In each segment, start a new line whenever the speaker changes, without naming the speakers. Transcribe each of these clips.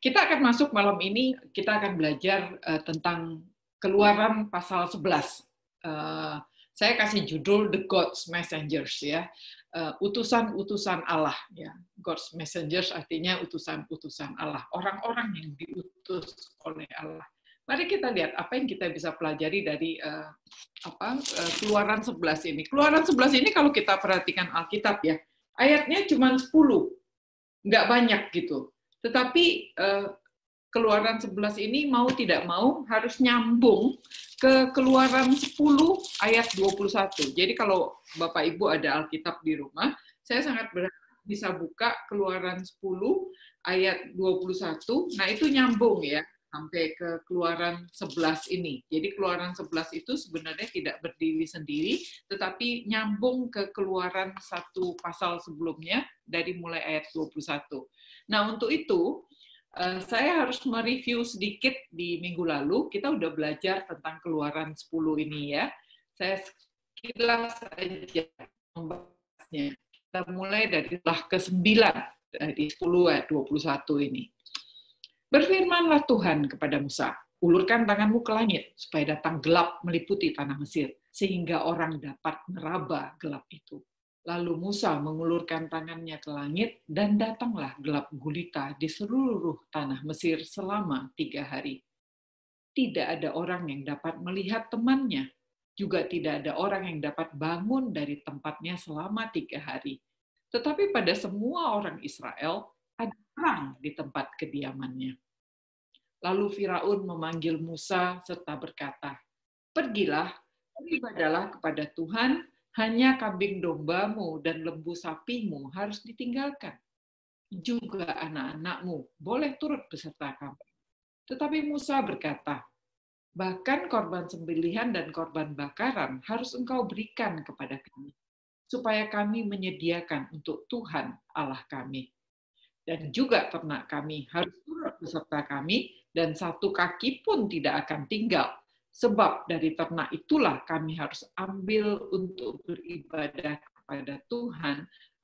Kita akan masuk malam ini, kita akan belajar uh, tentang keluaran pasal 11. Uh, eh, saya kasih judul The God's Messengers ya. Eh, utusan-utusan Allah ya. God's Messengers artinya utusan-utusan Allah, orang-orang yang diutus oleh Allah. Mari kita lihat apa yang kita bisa pelajari dari uh, apa uh, Keluaran 11 ini. Keluaran 11 ini kalau kita perhatikan Alkitab ya, ayatnya cuma 10. Nggak banyak gitu. Tetapi uh, keluaran 11 ini mau tidak mau harus nyambung ke keluaran 10 ayat 21. Jadi kalau Bapak Ibu ada Alkitab di rumah, saya sangat berharap bisa buka keluaran 10 ayat 21. Nah, itu nyambung ya sampai ke keluaran 11 ini. Jadi keluaran 11 itu sebenarnya tidak berdiri sendiri, tetapi nyambung ke keluaran satu pasal sebelumnya dari mulai ayat 21. Nah, untuk itu eh, saya harus mereview sedikit di minggu lalu, kita udah belajar tentang keluaran 10 ini ya. Saya sekilas saja membahasnya. Kita mulai dari lah ke-9, di 10 ayat 21 ini. Berfirmanlah Tuhan kepada Musa, ulurkan tanganmu ke langit, supaya datang gelap meliputi tanah Mesir, sehingga orang dapat meraba gelap itu. Lalu Musa mengulurkan tangannya ke langit, dan datanglah gelap gulita di seluruh tanah Mesir selama tiga hari. Tidak ada orang yang dapat melihat temannya, juga tidak ada orang yang dapat bangun dari tempatnya selama tiga hari. Tetapi pada semua orang Israel, perang di tempat kediamannya. Lalu Firaun memanggil Musa serta berkata, "Pergilah,
beribadalah
kepada Tuhan, hanya kambing dombamu dan lembu sapimu harus ditinggalkan. Juga anak-anakmu boleh turut beserta kamu." Tetapi Musa berkata, Bahkan korban sembelihan dan korban bakaran harus engkau berikan kepada kami, supaya kami menyediakan untuk Tuhan Allah kami dan juga ternak kami harus turut beserta kami dan satu kaki pun tidak akan tinggal sebab dari ternak itulah kami harus ambil untuk beribadah kepada Tuhan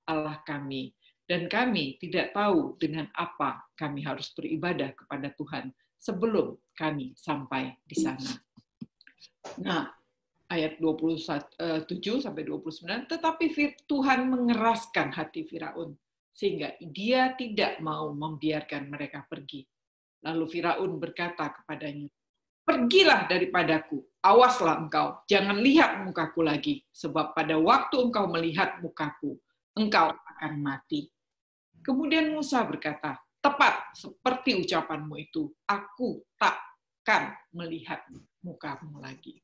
Allah kami dan kami tidak tahu dengan apa kami harus beribadah kepada Tuhan sebelum kami sampai di sana. Nah, ayat 27 eh, sampai 29, tetapi Tuhan mengeraskan hati Firaun sehingga dia tidak mau membiarkan mereka pergi. Lalu Firaun berkata kepadanya, Pergilah daripadaku, awaslah engkau, jangan lihat mukaku lagi, sebab pada waktu engkau melihat mukaku, engkau akan mati. Kemudian Musa berkata, tepat seperti ucapanmu itu, aku takkan melihat mukamu lagi.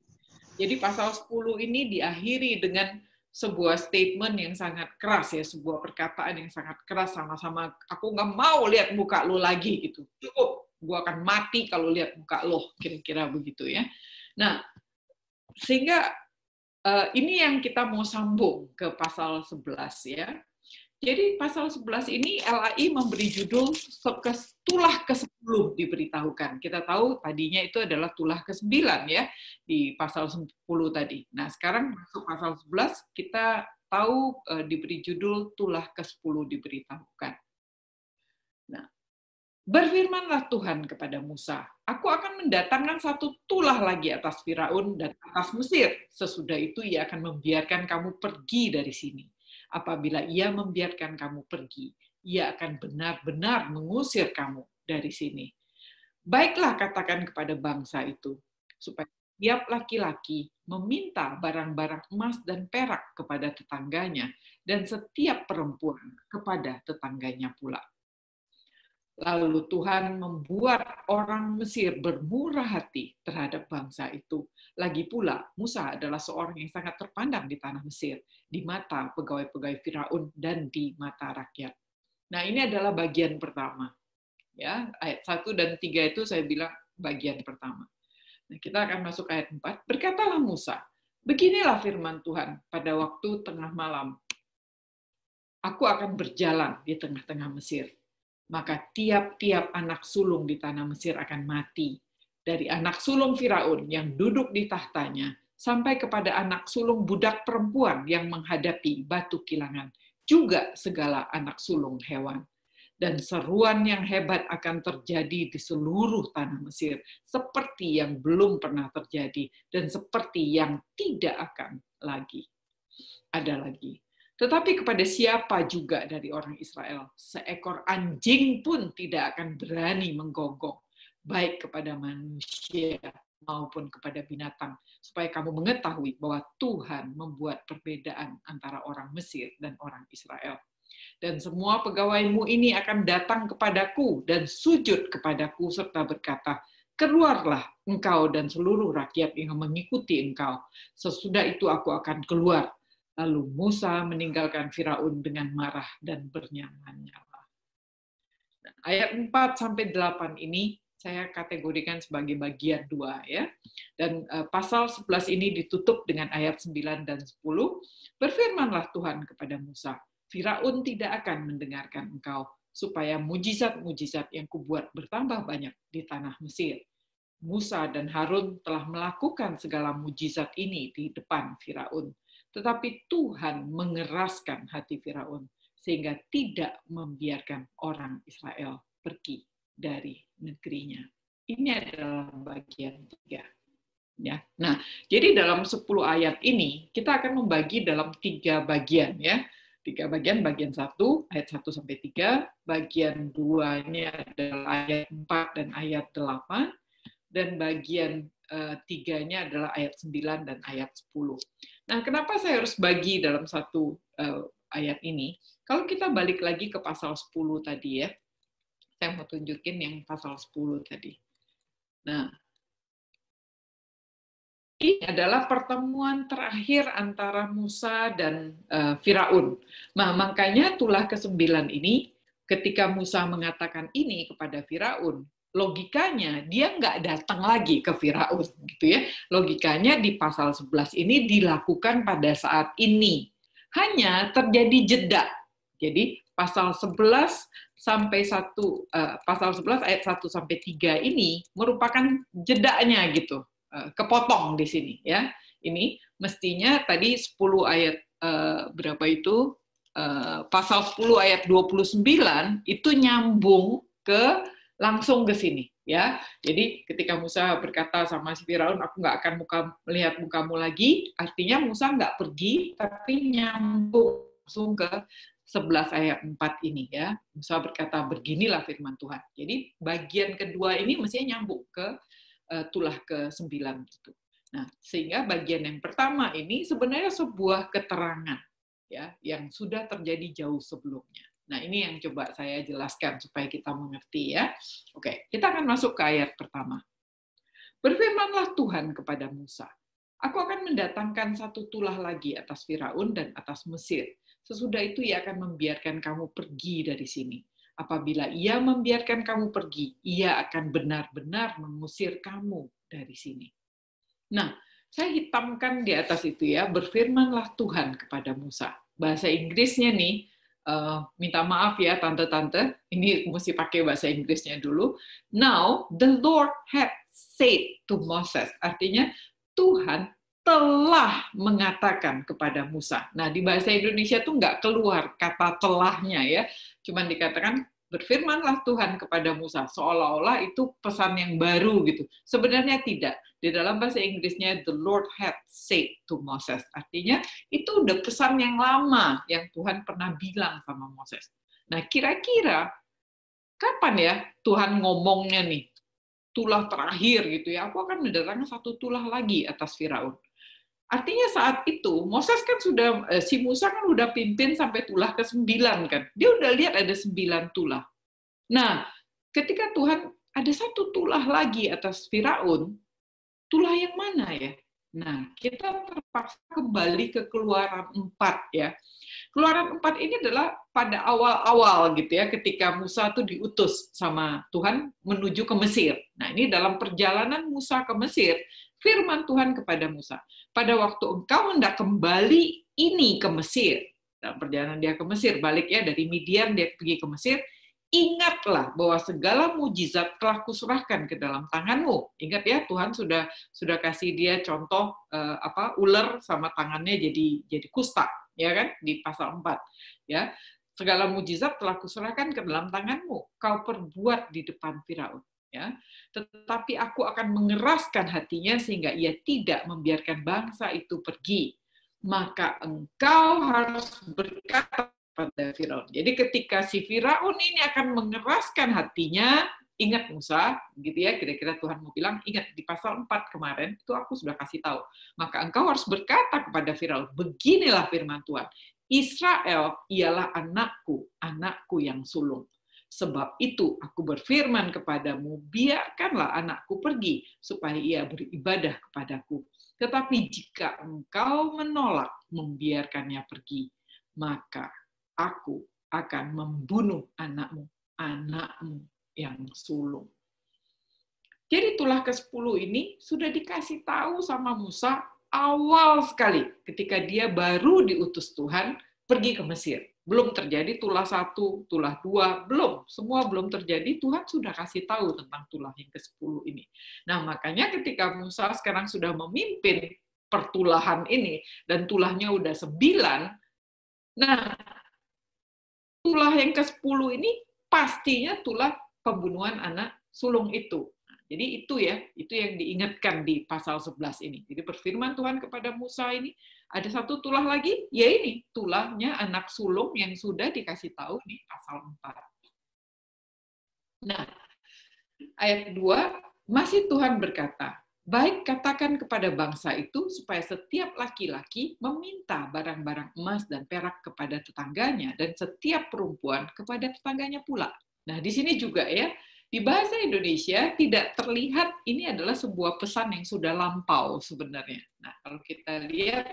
Jadi pasal 10 ini diakhiri dengan sebuah statement yang sangat keras ya, sebuah perkataan yang sangat keras sama-sama aku nggak mau lihat muka lo lagi gitu. Cukup, gua akan mati kalau lihat muka lo, kira-kira begitu ya. Nah, sehingga uh, ini yang kita mau sambung ke pasal 11 ya. Jadi pasal 11 ini LAI memberi judul tulah ke-10 diberitahukan. Kita tahu tadinya itu adalah tulah ke-9 ya di pasal 10 tadi. Nah, sekarang masuk pasal 11 kita tahu e, diberi judul tulah ke-10 diberitahukan. Nah, Berfirmanlah Tuhan kepada Musa, Aku akan mendatangkan satu tulah lagi atas Firaun dan atas Mesir. Sesudah itu ia akan membiarkan kamu pergi dari sini apabila ia membiarkan kamu pergi, ia akan benar-benar mengusir kamu dari sini. Baiklah katakan kepada bangsa itu, supaya tiap laki-laki meminta barang-barang emas dan perak kepada tetangganya, dan setiap perempuan kepada tetangganya pula. Lalu Tuhan membuat orang Mesir bermurah hati terhadap bangsa itu. Lagi pula, Musa adalah seorang yang sangat terpandang di tanah Mesir, di mata pegawai-pegawai Firaun dan di mata rakyat. Nah, ini adalah bagian pertama. Ya, ayat 1 dan 3 itu saya bilang bagian pertama. Nah, kita akan masuk ayat 4. Berkatalah Musa, beginilah firman Tuhan pada waktu tengah malam. Aku akan berjalan di tengah-tengah Mesir maka tiap-tiap anak sulung di tanah Mesir akan mati. Dari anak sulung Firaun yang duduk di tahtanya, sampai kepada anak sulung budak perempuan yang menghadapi batu kilangan, juga segala anak sulung hewan. Dan seruan yang hebat akan terjadi di seluruh tanah Mesir, seperti yang belum pernah terjadi dan seperti yang tidak akan lagi. Ada lagi tetapi kepada siapa juga dari orang Israel, seekor anjing pun tidak akan berani menggonggong, baik kepada manusia maupun kepada binatang, supaya kamu mengetahui bahwa Tuhan membuat perbedaan antara orang Mesir dan orang Israel. Dan semua pegawaimu ini akan datang kepadaku dan sujud kepadaku serta berkata, keluarlah engkau dan seluruh rakyat yang mengikuti engkau. Sesudah itu aku akan keluar Lalu Musa meninggalkan Firaun dengan marah dan bernyanyi nyala ayat 4 sampai 8 ini saya kategorikan sebagai bagian dua ya. Dan eh, pasal 11 ini ditutup dengan ayat 9 dan 10. Berfirmanlah Tuhan kepada Musa, Firaun tidak akan mendengarkan engkau supaya mujizat-mujizat yang kubuat bertambah banyak di tanah Mesir. Musa dan Harun telah melakukan segala mujizat ini di depan Firaun. Tetapi Tuhan mengeraskan hati Firaun sehingga tidak membiarkan orang Israel pergi dari negerinya. Ini adalah bagian tiga. Ya. Nah, jadi dalam 10 ayat ini kita akan membagi dalam tiga bagian ya. Tiga bagian, bagian 1, ayat satu sampai tiga. bagian 2 adalah ayat 4 dan ayat delapan. dan bagian Eh, tiganya adalah ayat 9 dan ayat 10. Nah, kenapa saya harus bagi dalam satu eh, ayat ini? Kalau kita balik lagi ke pasal 10 tadi ya, saya mau tunjukin yang pasal 10 tadi. Nah, ini adalah pertemuan terakhir antara Musa dan uh, Firaun. Nah, makanya tulah ke-9 ini ketika Musa mengatakan ini kepada Firaun, logikanya dia nggak datang lagi ke Firaun gitu ya. Logikanya di pasal 11 ini dilakukan pada saat ini. Hanya terjadi jeda. Jadi pasal 11 sampai satu uh, pasal 11 ayat 1 sampai 3 ini merupakan jedanya gitu. Uh, kepotong di sini ya. Ini mestinya tadi 10 ayat uh, berapa itu? Uh, pasal 10 ayat 29 itu nyambung ke langsung ke sini ya. Jadi ketika Musa berkata sama si Firaun, aku nggak akan muka, melihat mukamu lagi, artinya Musa nggak pergi, tapi nyambung langsung ke 11 ayat 4 ini ya. Musa berkata, beginilah firman Tuhan. Jadi bagian kedua ini mestinya nyambung ke uh, tulah ke 9 itu. Nah, sehingga bagian yang pertama ini sebenarnya sebuah keterangan ya yang sudah terjadi jauh sebelumnya. Nah, ini yang coba saya jelaskan supaya kita mengerti ya. Oke, kita akan masuk ke ayat pertama. Berfirmanlah Tuhan kepada Musa, Aku akan mendatangkan satu tulah lagi atas Firaun dan atas Mesir. Sesudah itu ia akan membiarkan kamu pergi dari sini. Apabila ia membiarkan kamu pergi, ia akan benar-benar mengusir kamu dari sini. Nah, saya hitamkan di atas itu ya, berfirmanlah Tuhan kepada Musa. Bahasa Inggrisnya nih, Uh, minta maaf ya tante-tante, ini mesti pakai bahasa Inggrisnya dulu. Now the Lord had said to Moses, artinya Tuhan telah mengatakan kepada Musa. Nah di bahasa Indonesia tuh nggak keluar kata telahnya ya, cuman dikatakan berfirmanlah Tuhan kepada Musa seolah-olah itu pesan yang baru gitu. Sebenarnya tidak. Di dalam bahasa Inggrisnya the Lord had said to Moses. Artinya itu udah pesan yang lama yang Tuhan pernah bilang sama Moses. Nah, kira-kira kapan ya Tuhan ngomongnya nih? Tulah terakhir gitu ya. Aku akan mendatangkan satu tulah lagi atas Firaun. Artinya saat itu Moses kan sudah eh, si Musa kan sudah pimpin sampai tulah ke sembilan kan. Dia udah lihat ada sembilan tulah. Nah, ketika Tuhan ada satu tulah lagi atas Firaun, tulah yang mana ya? Nah, kita terpaksa kembali ke keluaran 4 ya. Keluaran 4 ini adalah pada awal-awal gitu ya, ketika Musa itu diutus sama Tuhan menuju ke Mesir. Nah, ini dalam perjalanan Musa ke Mesir, firman Tuhan kepada Musa, pada waktu engkau hendak kembali ini ke Mesir, dalam perjalanan dia ke Mesir, balik ya dari Midian dia pergi ke Mesir, ingatlah bahwa segala mujizat telah kuserahkan ke dalam tanganmu. Ingat ya Tuhan sudah sudah kasih dia contoh eh, apa ular sama tangannya jadi jadi kusta, ya kan di pasal 4. Ya. Segala mujizat telah kuserahkan ke dalam tanganmu. Kau perbuat di depan Firaun ya tetapi aku akan mengeraskan hatinya sehingga ia tidak membiarkan bangsa itu pergi maka engkau harus berkata pada Firaun. Jadi ketika si Firaun ini akan mengeraskan hatinya, ingat Musa, gitu ya, kira-kira Tuhan mau bilang, ingat di pasal 4 kemarin, itu aku sudah kasih tahu. Maka engkau harus berkata kepada Firaun, beginilah firman Tuhan, Israel ialah anakku, anakku yang sulung. Sebab itu aku berfirman kepadamu, biarkanlah anakku pergi, supaya ia beribadah kepadaku. Tetapi jika engkau menolak membiarkannya pergi, maka aku akan membunuh anakmu, anakmu yang sulung. Jadi tulah ke-10 ini sudah dikasih tahu sama Musa awal sekali ketika dia baru diutus Tuhan pergi ke Mesir belum terjadi tulah satu, tulah dua, belum. Semua belum terjadi, Tuhan sudah kasih tahu tentang tulah yang ke-10 ini. Nah, makanya ketika Musa sekarang sudah memimpin pertulahan ini, dan tulahnya udah sembilan, nah, tulah yang ke-10 ini pastinya tulah pembunuhan anak sulung itu. Jadi itu ya, itu yang diingatkan di pasal 11 ini. Jadi perfirman Tuhan kepada Musa ini, ada satu tulah lagi, ya ini, tulahnya anak sulung yang sudah dikasih tahu di pasal 4. Nah, ayat 2, masih Tuhan berkata, Baik katakan kepada bangsa itu supaya setiap laki-laki meminta barang-barang emas dan perak kepada tetangganya dan setiap perempuan kepada tetangganya pula. Nah, di sini juga ya, di bahasa Indonesia tidak terlihat ini adalah sebuah pesan yang sudah lampau sebenarnya. Nah, kalau kita lihat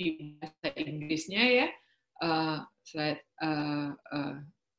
di bahasa Inggrisnya ya, uh, saya, uh, uh,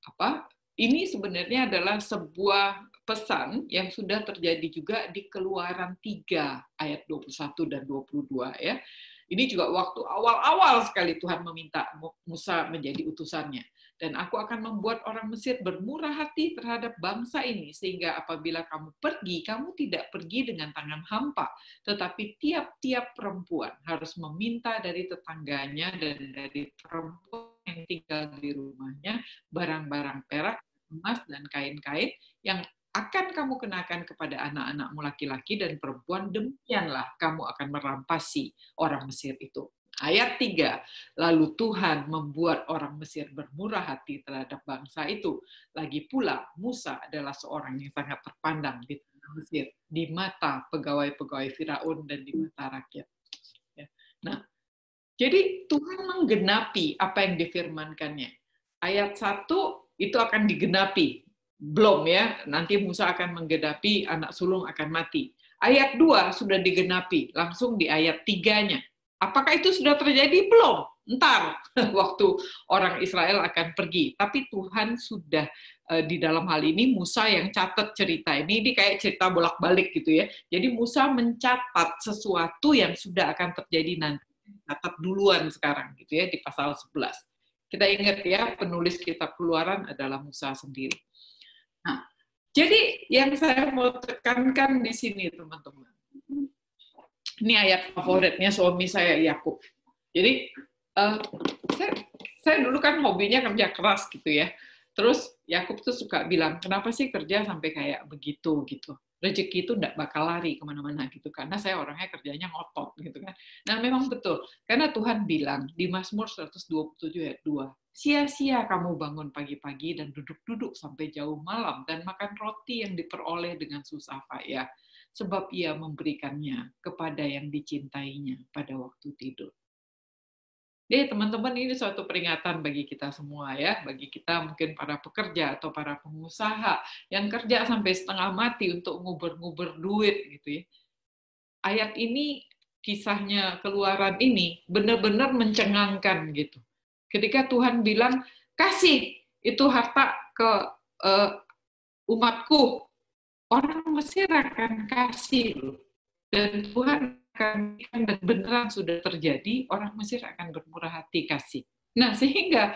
apa? Ini sebenarnya adalah sebuah pesan yang sudah terjadi juga di Keluaran 3 ayat 21 dan 22 ya. Ini juga waktu awal-awal sekali Tuhan meminta Musa menjadi utusannya dan aku akan membuat orang Mesir bermurah hati terhadap bangsa ini sehingga apabila kamu pergi kamu tidak pergi dengan tangan hampa tetapi tiap-tiap perempuan harus meminta dari tetangganya dan dari perempuan yang tinggal di rumahnya barang-barang perak emas dan kain-kain yang akan kamu kenakan kepada anak-anakmu laki-laki dan perempuan, demikianlah kamu akan merampasi orang Mesir itu. Ayat 3, lalu Tuhan membuat orang Mesir bermurah hati terhadap bangsa itu. Lagi pula, Musa adalah seorang yang sangat terpandang di Mesir, di mata pegawai-pegawai Firaun dan di mata rakyat. Ya. Nah, jadi Tuhan menggenapi apa yang difirmankannya. Ayat 1 itu akan digenapi. Belum ya, nanti Musa akan menggenapi, anak sulung akan mati. Ayat 2 sudah digenapi, langsung di ayat 3-nya Apakah itu sudah terjadi? Belum. Ntar waktu orang Israel akan pergi. Tapi Tuhan sudah eh, di dalam hal ini Musa yang catat cerita ini. Ini kayak cerita bolak-balik gitu ya. Jadi Musa mencatat sesuatu yang sudah akan terjadi nanti. Catat duluan sekarang gitu ya di pasal 11. Kita ingat ya penulis kitab keluaran adalah Musa sendiri. Nah, jadi yang saya mau tekankan di sini teman-teman ini ayat favoritnya suami saya Yakub. Jadi uh, saya, saya dulu kan hobinya kerja keras gitu ya. Terus Yakub tuh suka bilang, kenapa sih kerja sampai kayak begitu gitu? Rezeki itu tidak bakal lari kemana-mana gitu, karena saya orangnya kerjanya ngotot gitu kan. Nah memang betul, karena Tuhan bilang di Mazmur 127 ayat 2, sia-sia kamu bangun pagi-pagi dan duduk-duduk sampai jauh malam dan makan roti yang diperoleh dengan susah payah sebab ia memberikannya kepada yang dicintainya pada waktu tidur. Jadi teman-teman ini suatu peringatan bagi kita semua ya, bagi kita mungkin para pekerja atau para pengusaha yang kerja sampai setengah mati untuk nguber-nguber duit gitu ya. Ayat ini kisahnya keluaran ini benar-benar mencengangkan gitu. Ketika Tuhan bilang kasih itu harta ke uh, umatku orang Mesir akan kasih loh. Dan Tuhan akan dan beneran sudah terjadi, orang Mesir akan bermurah hati kasih. Nah, sehingga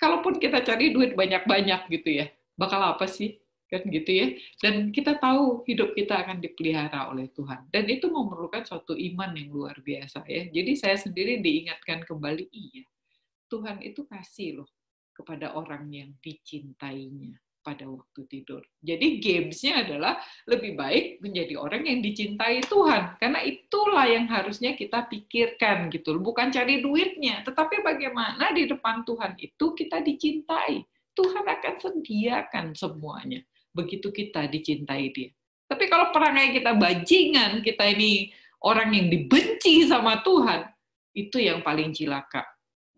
kalaupun kita cari duit banyak-banyak gitu ya, bakal apa sih? Kan gitu ya. Dan kita tahu hidup kita akan dipelihara oleh Tuhan. Dan itu memerlukan suatu iman yang luar biasa ya. Jadi saya sendiri diingatkan kembali, iya, Tuhan itu kasih loh kepada orang yang dicintainya pada waktu tidur. Jadi gamesnya adalah lebih baik menjadi orang yang dicintai Tuhan, karena itulah yang harusnya kita pikirkan gitu, bukan cari duitnya, tetapi bagaimana di depan Tuhan itu kita dicintai. Tuhan akan sediakan semuanya. Begitu kita dicintai Dia. Tapi kalau perangai kita bajingan, kita ini orang yang dibenci sama Tuhan, itu yang paling cilaka.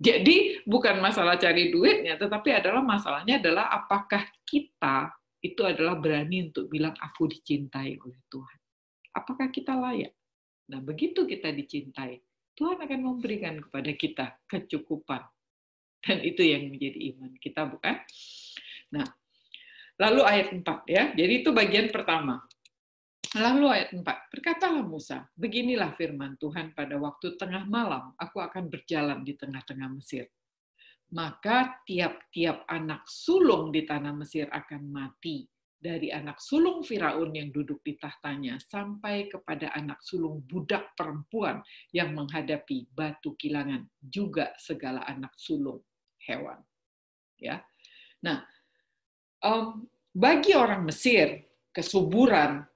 Jadi bukan masalah cari duitnya, tetapi adalah masalahnya adalah apakah kita itu adalah berani untuk bilang aku dicintai oleh Tuhan. Apakah kita layak? Nah, begitu kita dicintai, Tuhan akan memberikan kepada kita kecukupan. Dan itu yang menjadi iman kita, bukan? Nah, lalu ayat 4 ya. Jadi itu bagian pertama. Lalu ayat 4, berkatalah Musa, beginilah firman Tuhan pada waktu tengah malam, aku akan berjalan di tengah-tengah Mesir. Maka tiap-tiap anak sulung di tanah Mesir akan mati, dari anak sulung Firaun yang duduk di tahtanya sampai kepada anak sulung budak perempuan yang menghadapi batu kilangan, juga segala anak sulung hewan. Ya, Nah, um, bagi orang Mesir, kesuburan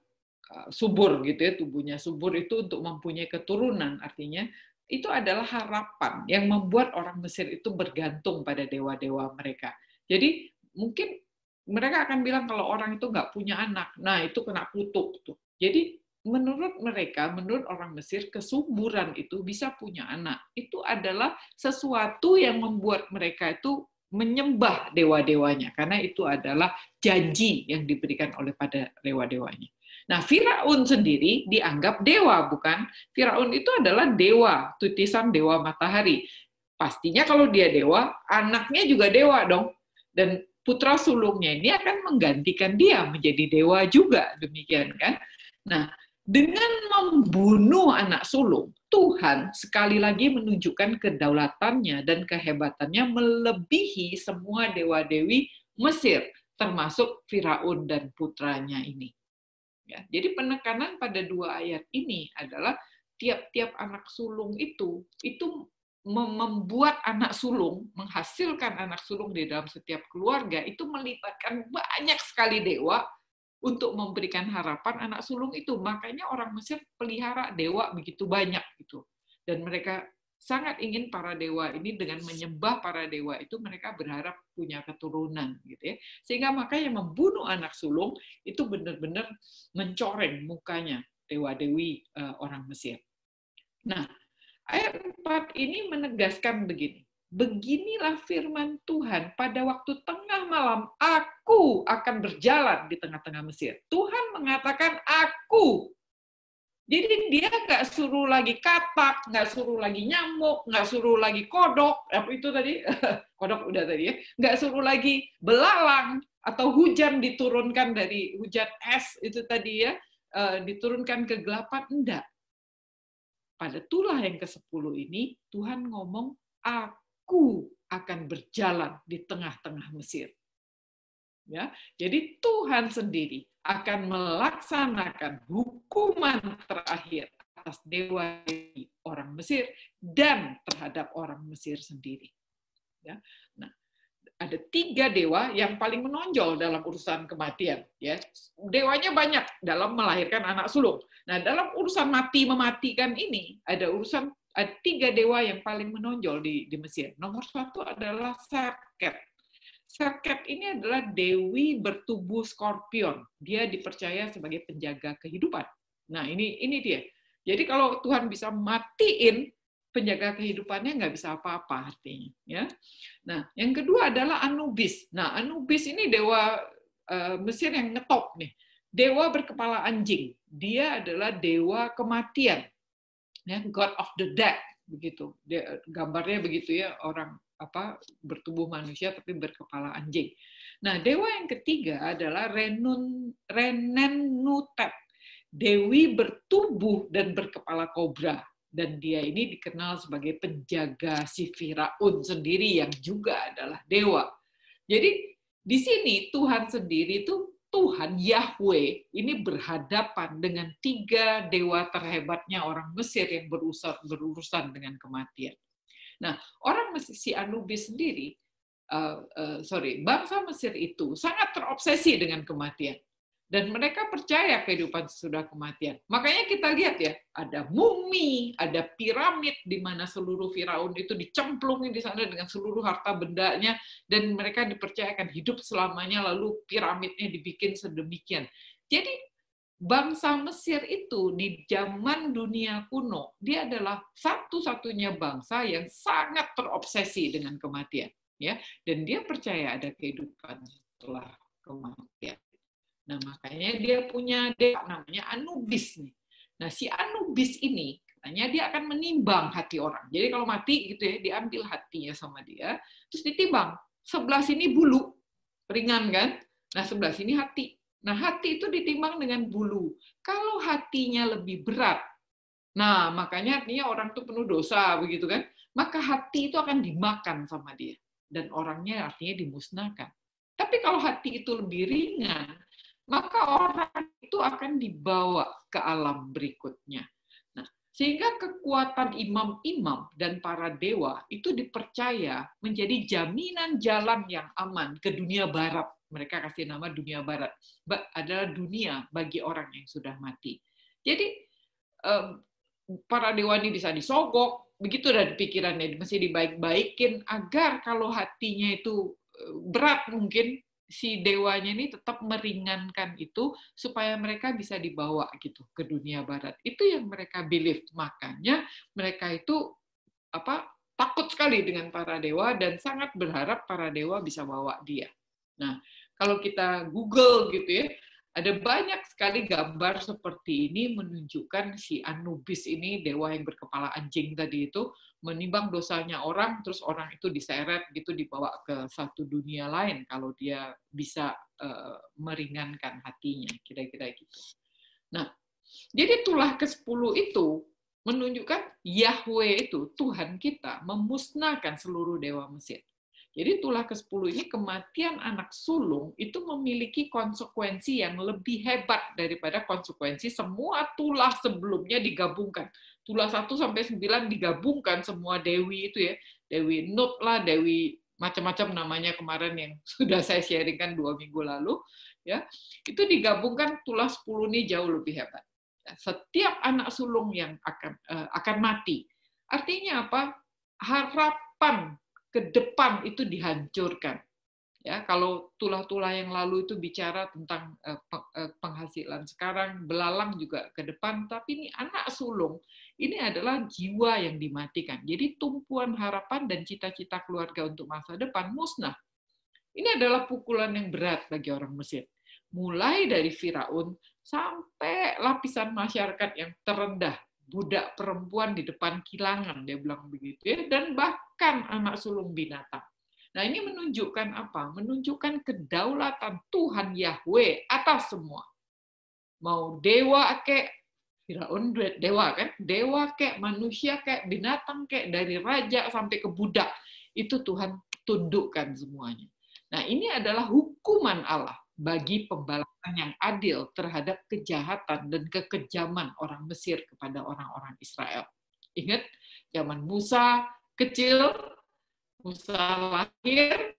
Eh, subur gitu ya tubuhnya subur itu untuk mempunyai keturunan artinya itu adalah harapan yang membuat orang Mesir itu bergantung pada dewa-dewa mereka. Jadi mungkin mereka akan bilang kalau orang itu nggak punya anak, nah itu kena kutuk tuh. Jadi menurut mereka, menurut orang Mesir, kesuburan itu bisa punya anak. Itu adalah sesuatu yang membuat mereka itu menyembah dewa-dewanya, karena itu adalah janji yang diberikan oleh pada dewa-dewanya. Nah, Firaun sendiri dianggap dewa, bukan? Firaun itu adalah dewa, tutisan dewa matahari. Pastinya kalau dia dewa, anaknya juga dewa dong. Dan putra sulungnya ini akan menggantikan dia menjadi dewa juga, demikian kan? Nah, dengan membunuh anak sulung, Tuhan sekali lagi menunjukkan kedaulatannya dan kehebatannya melebihi semua dewa-dewi Mesir, termasuk Firaun dan putranya ini. Ya, jadi penekanan pada dua ayat ini adalah tiap-tiap anak sulung itu itu membuat anak sulung, menghasilkan anak sulung di dalam setiap keluarga itu melibatkan banyak sekali dewa untuk memberikan harapan anak sulung itu. Makanya orang Mesir pelihara dewa begitu banyak gitu. Dan mereka sangat ingin para dewa ini dengan menyembah para dewa itu mereka berharap punya keturunan gitu ya. Sehingga maka yang membunuh anak sulung itu benar-benar mencoreng mukanya dewa-dewi eh, orang Mesir. Nah, ayat 4 ini menegaskan begini. Beginilah firman Tuhan pada waktu tengah malam aku akan berjalan di tengah-tengah Mesir. Tuhan mengatakan aku jadi dia nggak suruh lagi katak, nggak suruh lagi nyamuk, nggak suruh lagi kodok, apa itu tadi? kodok udah tadi ya. Nggak suruh lagi belalang atau hujan diturunkan dari hujan es itu tadi ya, e, diturunkan kegelapan, enggak. Pada tulah yang ke-10 ini, Tuhan ngomong, aku akan berjalan di tengah-tengah Mesir. Ya, jadi Tuhan sendiri akan melaksanakan hukuman terakhir atas dewa orang Mesir dan terhadap orang Mesir sendiri. Ya. Nah, ada tiga dewa yang paling menonjol dalam urusan kematian. Ya, dewanya banyak dalam melahirkan anak sulung. Nah, dalam urusan mati mematikan ini ada urusan ada tiga dewa yang paling menonjol di, di Mesir. Nomor satu adalah Serket. Serket ini adalah dewi bertubuh skorpion. Dia dipercaya sebagai penjaga kehidupan. Nah, ini ini dia. Jadi kalau Tuhan bisa matiin penjaga kehidupannya nggak bisa apa-apa artinya, ya. Nah, yang kedua adalah Anubis. Nah, Anubis ini dewa uh, Mesir yang ngetop nih. Dewa berkepala anjing. Dia adalah dewa kematian. Ya, God of the dead begitu. Dia, gambarnya begitu ya orang apa bertubuh manusia tapi berkepala anjing. Nah, dewa yang ketiga adalah Renun Renenutep, dewi bertubuh dan berkepala kobra dan dia ini dikenal sebagai penjaga si Firaun sendiri yang juga adalah dewa. Jadi di sini Tuhan sendiri itu Tuhan Yahweh ini berhadapan dengan tiga dewa terhebatnya orang Mesir yang berurusan berurusan dengan kematian. Nah, orang Mesir, si Anubis sendiri, uh, uh, sorry, bangsa Mesir itu sangat terobsesi dengan kematian. Dan mereka percaya kehidupan sesudah kematian. Makanya kita lihat ya, ada mumi, ada piramid di mana seluruh Firaun itu dicemplungin di sana dengan seluruh harta bendanya, dan mereka dipercayakan hidup selamanya, lalu piramidnya dibikin sedemikian. Jadi bangsa Mesir itu di zaman dunia kuno, dia adalah satu-satunya bangsa yang sangat terobsesi dengan kematian, ya. Dan dia percaya ada kehidupan setelah kematian. Nah, makanya dia punya dewa namanya Anubis nih. Nah, si Anubis ini katanya dia akan menimbang hati orang. Jadi kalau mati gitu ya, diambil hatinya sama dia, terus ditimbang. Sebelah sini bulu, ringan kan? Nah, sebelah sini hati Nah, hati itu ditimbang dengan bulu. Kalau hatinya lebih berat, nah makanya artinya orang itu penuh dosa begitu kan? Maka hati itu akan dimakan sama dia dan orangnya artinya dimusnahkan. Tapi kalau hati itu lebih ringan, maka orang itu akan dibawa ke alam berikutnya. Nah, sehingga kekuatan imam-imam dan para dewa itu dipercaya menjadi jaminan jalan yang aman ke dunia barat mereka kasih nama dunia barat adalah dunia bagi orang yang sudah mati. Jadi para dewa ini bisa disogok, begitu dan pikirannya masih dibaik-baikin agar kalau hatinya itu eh, berat mungkin si dewanya ini tetap meringankan itu supaya mereka bisa dibawa gitu ke dunia barat. Itu yang mereka believe. Makanya mereka itu apa takut sekali dengan para dewa dan sangat berharap para dewa bisa bawa dia. Nah, kalau kita Google gitu ya, ada banyak sekali gambar seperti ini menunjukkan si Anubis ini dewa yang berkepala anjing tadi itu menimbang dosanya orang terus orang itu diseret gitu dibawa ke satu dunia lain kalau dia bisa uh, meringankan hatinya kira-kira gitu. Nah, jadi tulah ke-10 itu menunjukkan Yahweh itu Tuhan kita memusnahkan seluruh dewa Mesir. Jadi tulah ke-10 ini kematian anak sulung itu memiliki konsekuensi yang lebih hebat daripada konsekuensi semua tulah sebelumnya digabungkan. Tulah 1 sampai 9 digabungkan semua dewi itu ya. Dewi Nut lah, dewi macam-macam namanya kemarin yang sudah saya sharingkan dua minggu lalu ya. Itu digabungkan tulah 10 ini jauh lebih hebat. Setiap anak sulung yang akan eh, akan mati. Artinya apa? Harapan ke depan itu dihancurkan. Ya, kalau tulah-tulah yang lalu itu bicara tentang eh, eh, penghasilan sekarang, belalang juga ke depan, tapi ini anak sulung, ini adalah jiwa yang dimatikan. Jadi tumpuan harapan dan cita-cita keluarga untuk masa depan musnah. Ini adalah pukulan yang berat bagi orang Mesir. Mulai dari Firaun sampai lapisan masyarakat yang terendah budak perempuan di depan kilangan dia bilang begitu ya dan bahkan anak sulung binatang. Nah, ini menunjukkan apa? Menunjukkan kedaulatan Tuhan Yahweh atas semua. Mau dewa kek, Firaun dewa kan? Dewa kek, manusia kek, binatang kek, dari raja sampai ke budak. Itu Tuhan tundukkan semuanya. Nah, ini adalah hukuman Allah bagi pembalas yang adil terhadap kejahatan dan kekejaman orang Mesir kepada orang-orang Israel. Ingat, zaman Musa kecil, Musa lahir,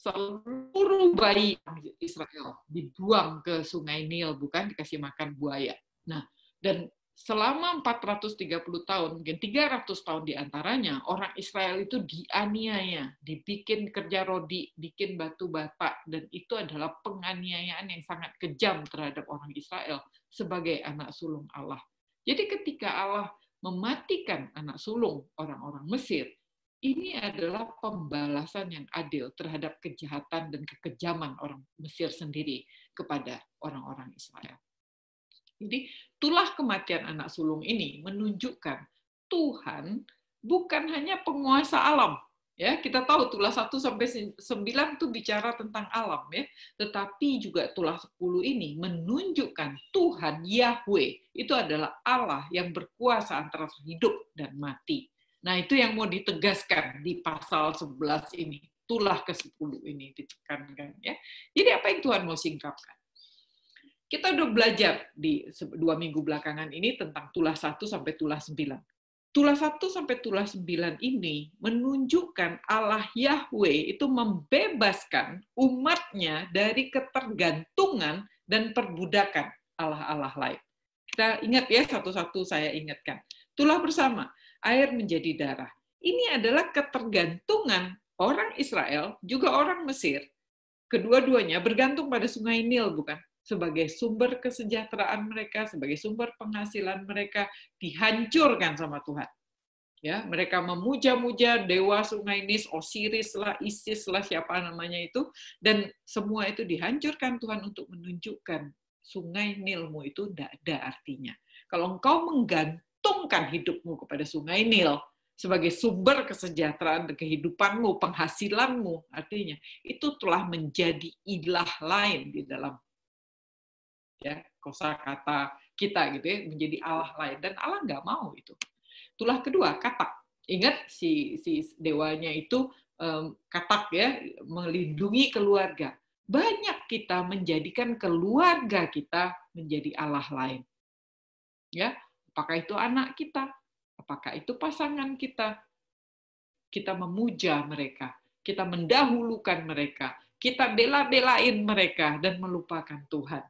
seluruh bayi Israel dibuang ke sungai Nil, bukan dikasih makan buaya. Nah, dan selama 430 tahun, mungkin 300 tahun diantaranya, orang Israel itu dianiaya, dibikin kerja rodi, bikin batu bata, dan itu adalah penganiayaan yang sangat kejam terhadap orang Israel sebagai anak sulung Allah. Jadi ketika Allah mematikan anak sulung orang-orang Mesir, ini adalah pembalasan yang adil terhadap kejahatan dan kekejaman orang Mesir sendiri kepada orang-orang Israel. Jadi itulah kematian anak sulung ini menunjukkan Tuhan bukan hanya penguasa alam. Ya, kita tahu tulah 1 sampai 9 itu bicara tentang alam ya, tetapi juga tulah 10 ini menunjukkan Tuhan Yahweh itu adalah Allah yang berkuasa antara hidup dan mati. Nah, itu yang mau ditegaskan di pasal 11 ini. Tulah ke-10 ini ditekankan ya. Jadi apa yang Tuhan mau singkapkan? Kita udah belajar di dua minggu belakangan ini tentang tulah satu sampai tulah sembilan. Tulah satu sampai tulah sembilan ini menunjukkan Allah Yahweh itu membebaskan umatnya dari ketergantungan dan perbudakan Allah-Allah lain. Kita ingat ya satu-satu saya ingatkan. Tulah bersama, air menjadi darah. Ini adalah ketergantungan orang Israel, juga orang Mesir. Kedua-duanya bergantung pada sungai Nil, bukan? sebagai sumber kesejahteraan mereka, sebagai sumber penghasilan mereka dihancurkan sama Tuhan. Ya, mereka memuja-muja dewa sungai Nis, Osiris lah, Isis lah, siapa namanya itu, dan semua itu dihancurkan Tuhan untuk menunjukkan sungai Nilmu itu tidak ada artinya. Kalau engkau menggantungkan hidupmu kepada sungai Nil, sebagai sumber kesejahteraan dan kehidupanmu, penghasilanmu, artinya itu telah menjadi ilah lain di dalam ya kata kita gitu ya menjadi Allah lain dan Allah nggak mau itu. itulah kedua kata, Ingat si si dewanya itu um, katak ya melindungi keluarga. Banyak kita menjadikan keluarga kita menjadi Allah lain. Ya, apakah itu anak kita? Apakah itu pasangan kita? Kita memuja mereka, kita mendahulukan mereka, kita bela-belain mereka dan melupakan Tuhan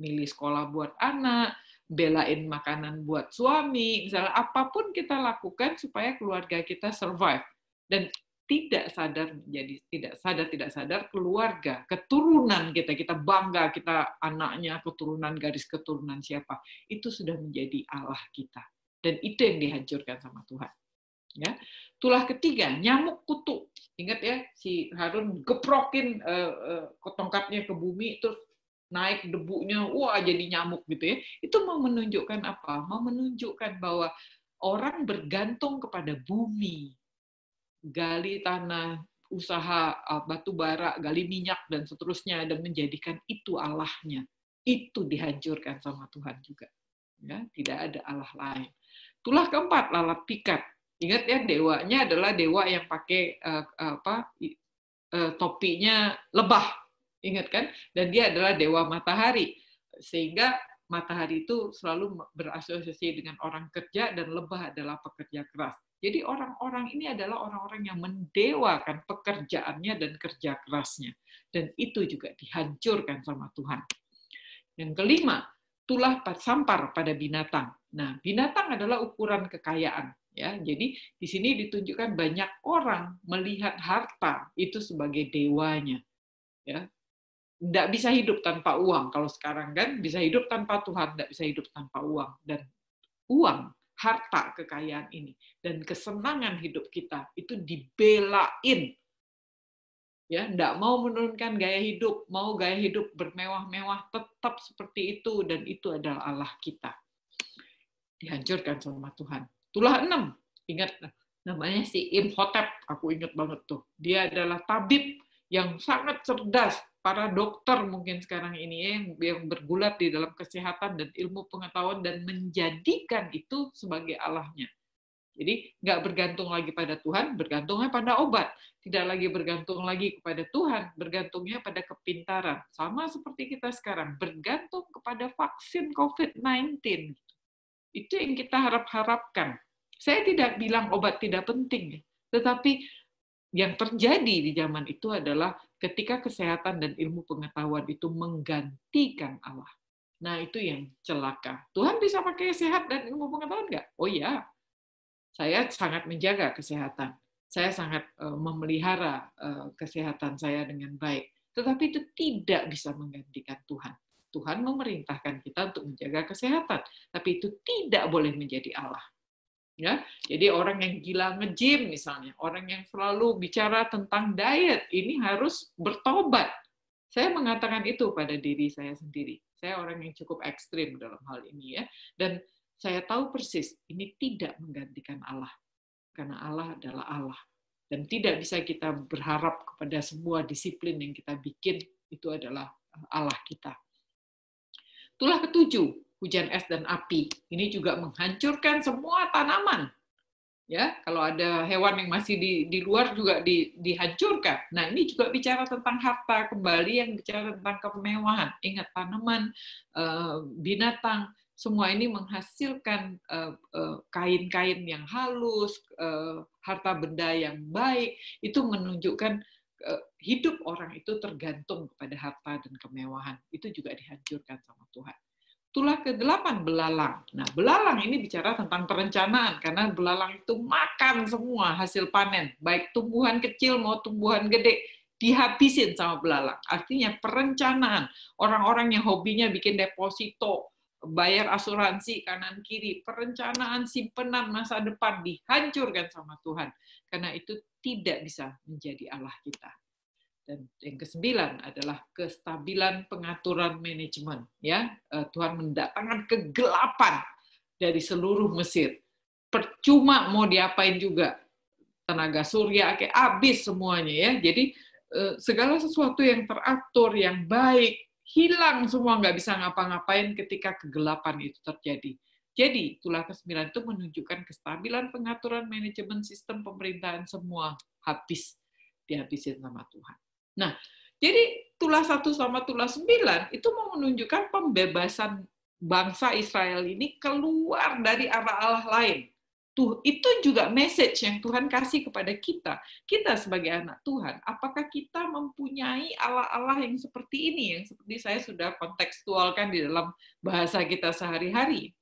milih sekolah buat anak, belain makanan buat suami, misalnya apapun kita lakukan supaya keluarga kita survive. Dan tidak sadar menjadi tidak sadar tidak sadar keluarga keturunan kita kita bangga kita anaknya keturunan garis keturunan siapa itu sudah menjadi Allah kita dan itu yang dihancurkan sama Tuhan ya tulah ketiga nyamuk kutu ingat ya si Harun geprokin uh, eh, uh, eh, tongkatnya ke bumi terus naik debunya, wah jadi nyamuk gitu ya. Itu mau menunjukkan apa? Mau menunjukkan bahwa orang bergantung kepada bumi, gali tanah, usaha e, batu bara, gali minyak dan seterusnya dan menjadikan itu allahnya. Itu dihancurkan sama Tuhan juga. Ya, tidak ada allah lain. Tulah keempat lalat pikat. Ingat ya dewanya adalah dewa yang pakai uh, apa uh, topinya lebah Ingat kan? Dan dia adalah dewa matahari. Sehingga matahari itu selalu berasosiasi dengan orang kerja dan lebah adalah pekerja keras. Jadi orang-orang ini adalah orang-orang yang mendewakan pekerjaannya dan kerja kerasnya. Dan itu juga dihancurkan sama Tuhan. Yang kelima, tulah sampar pada binatang. Nah, binatang adalah ukuran kekayaan. Ya, jadi di sini ditunjukkan banyak orang melihat harta itu sebagai dewanya. Ya, tidak bisa hidup tanpa uang. Kalau sekarang kan bisa hidup tanpa Tuhan, tidak bisa hidup tanpa uang. Dan uang, harta kekayaan ini, dan kesenangan hidup kita itu dibelain. Ya, tidak mau menurunkan gaya hidup, mau gaya hidup bermewah-mewah, tetap seperti itu, dan itu adalah Allah kita. Dihancurkan sama Tuhan. Tulah enam, ingat namanya si Imhotep, aku ingat banget tuh. Dia adalah tabib yang sangat cerdas, para dokter mungkin sekarang ini eh, yang bergulat di dalam kesehatan dan ilmu pengetahuan dan menjadikan itu sebagai Allahnya. Jadi nggak bergantung lagi pada Tuhan, bergantungnya pada obat. Tidak lagi bergantung lagi kepada Tuhan, bergantungnya pada kepintaran. Sama seperti kita sekarang, bergantung kepada vaksin COVID-19. Itu yang kita harap-harapkan. Saya tidak bilang obat tidak penting, tetapi yang terjadi di zaman itu adalah ketika kesehatan dan ilmu pengetahuan itu menggantikan Allah. Nah, itu yang celaka. Tuhan bisa pakai sehat dan ilmu pengetahuan enggak? Oh iya, saya sangat menjaga kesehatan. Saya sangat eh, memelihara eh, kesehatan saya dengan baik. Tetapi itu tidak bisa menggantikan Tuhan. Tuhan memerintahkan kita untuk menjaga kesehatan, tapi itu tidak boleh menjadi Allah ya jadi orang yang gila ngejim misalnya orang yang selalu bicara tentang diet ini harus bertobat saya mengatakan itu pada diri saya sendiri saya orang yang cukup ekstrim dalam hal ini ya dan saya tahu persis ini tidak menggantikan Allah karena Allah adalah Allah dan tidak bisa kita berharap kepada semua disiplin yang kita bikin itu adalah eh, Allah kita. Itulah ketujuh, hujan es dan api. Ini juga menghancurkan semua tanaman. Ya, kalau ada hewan yang masih di, di luar juga di, dihancurkan. Nah, ini juga bicara tentang harta kembali yang bicara tentang kemewahan. Ingat tanaman, eh, binatang, semua ini menghasilkan eh, eh, kain-kain yang halus, harta benda yang baik. Itu menunjukkan hidup orang itu tergantung kepada harta dan kemewahan. Itu juga dihancurkan sama Tuhan itulah ke delapan belalang. Nah, belalang ini bicara tentang perencanaan karena belalang itu makan semua hasil panen, baik tumbuhan kecil maupun tumbuhan gede dihabisin sama belalang. Artinya perencanaan. Orang-orang yang hobinya bikin deposito, bayar asuransi kanan kiri, perencanaan simpenan masa depan dihancurkan sama Tuhan karena itu tidak bisa menjadi Allah kita. Dan yang kesembilan adalah kestabilan pengaturan manajemen. Ya, eh, Tuhan mendatangkan kegelapan dari seluruh Mesir. Percuma mau diapain juga tenaga surya kayak habis semuanya ya. Jadi eh, segala sesuatu yang teratur, yang baik, hilang semua nggak bisa ngapa-ngapain ketika kegelapan itu terjadi. Jadi, tulah ke itu menunjukkan kestabilan pengaturan manajemen sistem pemerintahan semua habis, dihabisin sama Tuhan. Nah, jadi tulah satu sama tulah sembilan itu mau menunjukkan pembebasan bangsa Israel ini keluar dari arah Allah lain. Tuh, itu juga message yang Tuhan kasih kepada kita. Kita sebagai anak Tuhan, apakah kita mempunyai Allah-Allah yang seperti ini, yang seperti saya sudah kontekstualkan di dalam bahasa kita sehari-hari?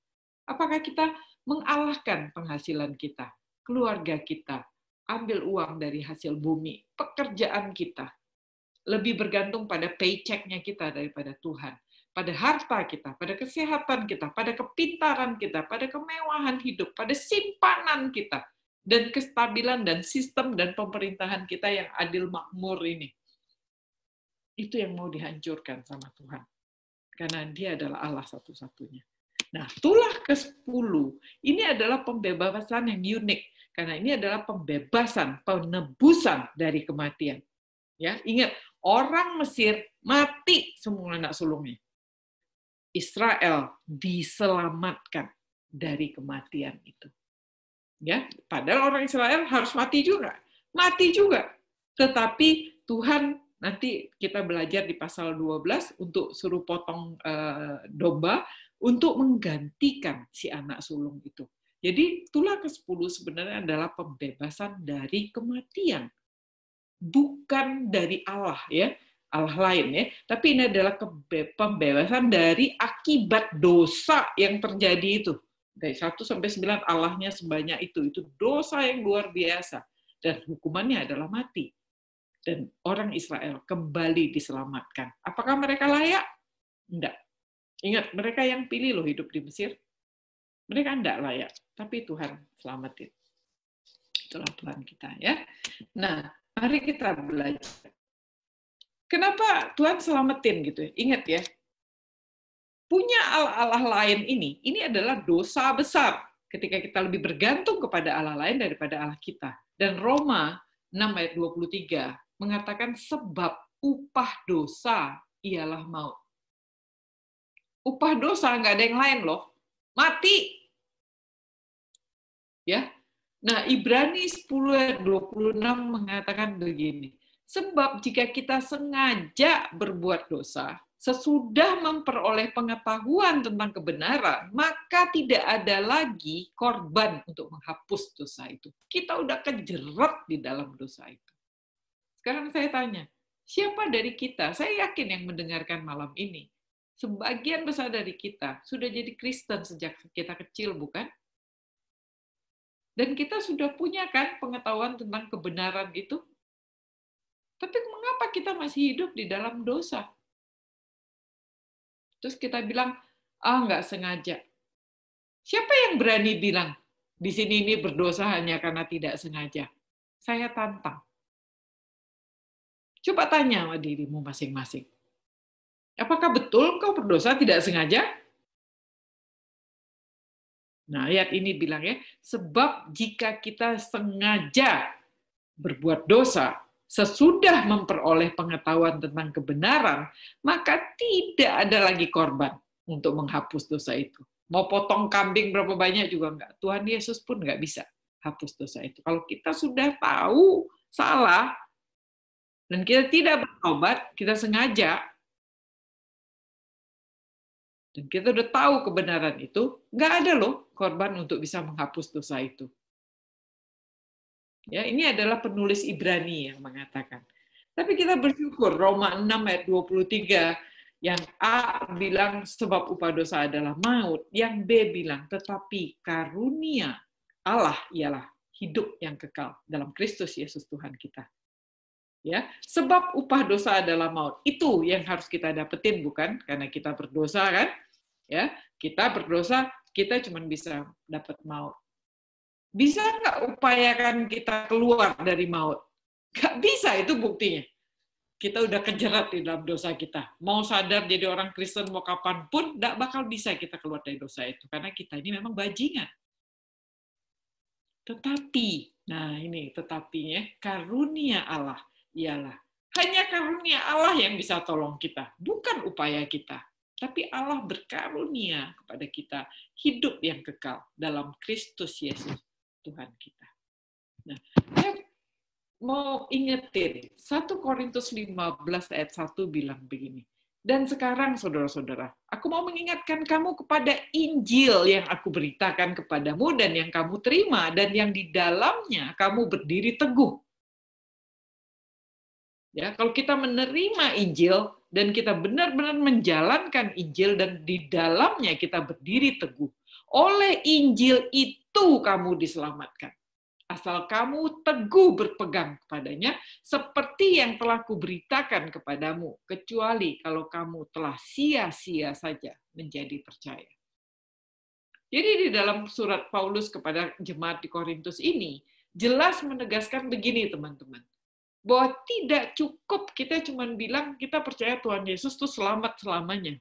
Apakah kita mengalahkan penghasilan kita, keluarga kita, ambil uang dari hasil bumi, pekerjaan kita, lebih bergantung pada paychecknya kita daripada Tuhan, pada harta kita, pada kesehatan kita, pada kepintaran kita, pada kemewahan hidup, pada simpanan kita, dan kestabilan dan sistem dan pemerintahan kita yang adil makmur ini. Itu yang mau dihancurkan sama Tuhan. Karena dia adalah Allah satu-satunya. Nah, tulah ke-10. Ini adalah pembebasan yang unik. Karena ini adalah pembebasan, penebusan dari kematian. Ya, ingat Orang Mesir mati semua anak sulungnya. Israel diselamatkan dari kematian itu. Ya, padahal orang Israel harus mati juga, mati juga. Tetapi Tuhan nanti kita belajar di pasal 12 untuk suruh potong eh, domba untuk menggantikan si anak sulung itu. Jadi tulah ke-10 sebenarnya adalah pembebasan dari kematian bukan dari Allah ya, Allah lain ya, tapi ini adalah pembebasan dari akibat dosa yang terjadi itu. Dari satu sampai 9 Allahnya sebanyak itu, itu dosa yang luar biasa dan hukumannya adalah mati. Dan orang Israel kembali diselamatkan. Apakah mereka layak? Enggak. Ingat, mereka yang pilih loh hidup di Mesir. Mereka enggak layak, tapi Tuhan selamatin. Itulah Tuhan kita ya. Nah, mari kita belajar. Kenapa Tuhan selamatin gitu ya? Ingat ya, punya Allah-Allah lain ini, ini adalah dosa besar ketika kita lebih bergantung kepada Allah lain daripada Allah kita. Dan Roma 6 ayat 23 mengatakan sebab upah dosa ialah maut. Upah dosa nggak ada yang lain loh. Mati. Ya, Nah, Ibrani 10 ayat 26 mengatakan begini, Sebab jika kita sengaja berbuat dosa, sesudah memperoleh pengetahuan tentang kebenaran, maka tidak ada lagi korban untuk menghapus dosa itu. Kita udah kejerat di dalam dosa itu. Sekarang saya tanya, siapa dari kita? Saya yakin yang mendengarkan malam ini, sebagian besar dari kita sudah jadi Kristen sejak kita kecil, bukan? Dan kita sudah punya kan pengetahuan tentang kebenaran itu. Tapi mengapa kita masih hidup di dalam dosa? Terus kita bilang, ah nggak sengaja. Siapa yang berani bilang, di sini ini berdosa hanya karena tidak sengaja? Saya tantang. Coba tanya sama dirimu masing-masing. Apakah betul engkau berdosa tidak sengaja? Nah, ayat ini bilang ya, sebab jika kita sengaja berbuat dosa sesudah memperoleh pengetahuan tentang kebenaran, maka tidak ada lagi korban untuk menghapus dosa itu. Mau potong kambing berapa banyak juga enggak. Tuhan Yesus pun enggak bisa hapus dosa itu. Kalau kita sudah tahu salah dan kita tidak bertobat, kita sengaja dan kita udah tahu kebenaran itu, nggak ada loh korban untuk bisa menghapus dosa itu. Ya, ini adalah penulis Ibrani yang mengatakan. Tapi kita bersyukur Roma 6 ayat 23 yang A bilang sebab upah dosa adalah maut, yang B bilang tetapi karunia Allah ialah hidup yang kekal dalam Kristus Yesus Tuhan kita. Ya, sebab upah dosa adalah maut. Itu yang harus kita dapetin bukan? Karena kita berdosa kan? ya kita berdosa kita cuma bisa dapat maut bisa nggak upayakan kita keluar dari maut nggak bisa itu buktinya kita udah kejerat di dalam dosa kita mau sadar jadi orang Kristen mau kapan pun nggak bakal bisa kita keluar dari dosa itu karena kita ini memang bajingan tetapi nah ini tetapinya karunia Allah ialah hanya karunia Allah yang bisa tolong kita bukan upaya kita tapi Allah berkarunia kepada kita hidup yang kekal dalam Kristus Yesus Tuhan kita. Nah, saya mau ingetin 1 Korintus 15 ayat 1 bilang begini. Dan sekarang saudara-saudara, aku mau mengingatkan kamu kepada Injil yang aku beritakan kepadamu dan yang kamu terima dan yang di dalamnya kamu berdiri teguh. Ya, kalau kita menerima Injil, dan kita benar-benar menjalankan Injil dan di dalamnya kita berdiri teguh. Oleh Injil itu kamu diselamatkan. Asal kamu teguh berpegang kepadanya seperti yang telah kuberitakan kepadamu, kecuali kalau kamu telah sia-sia saja menjadi percaya. Jadi di dalam surat Paulus kepada jemaat di Korintus ini, jelas menegaskan begini teman-teman bahwa tidak cukup kita cuma bilang kita percaya Tuhan Yesus itu selamat selamanya.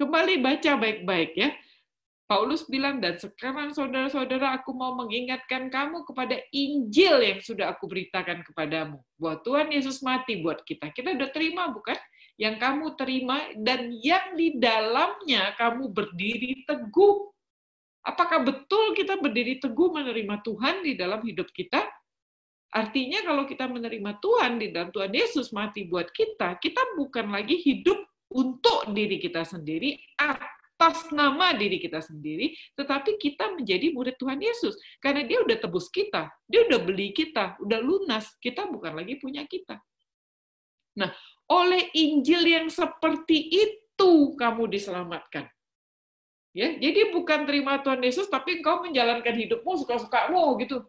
Kembali baca baik-baik ya. Paulus bilang, dan sekarang saudara-saudara aku mau mengingatkan kamu kepada Injil yang sudah aku beritakan kepadamu. Bahwa Tuhan Yesus mati buat kita. Kita udah terima bukan? Yang kamu terima dan yang di dalamnya kamu berdiri teguh. Apakah betul kita berdiri teguh menerima Tuhan di dalam hidup kita? Artinya kalau kita menerima Tuhan di dalam Tuhan Yesus mati buat kita, kita bukan lagi hidup untuk diri kita sendiri atas nama diri kita sendiri, tetapi kita menjadi murid Tuhan Yesus karena dia udah tebus kita, dia udah beli kita, udah lunas, kita bukan lagi punya kita. Nah, oleh Injil yang seperti itu kamu diselamatkan. Ya, jadi bukan terima Tuhan Yesus tapi engkau menjalankan hidupmu suka-sukamu gitu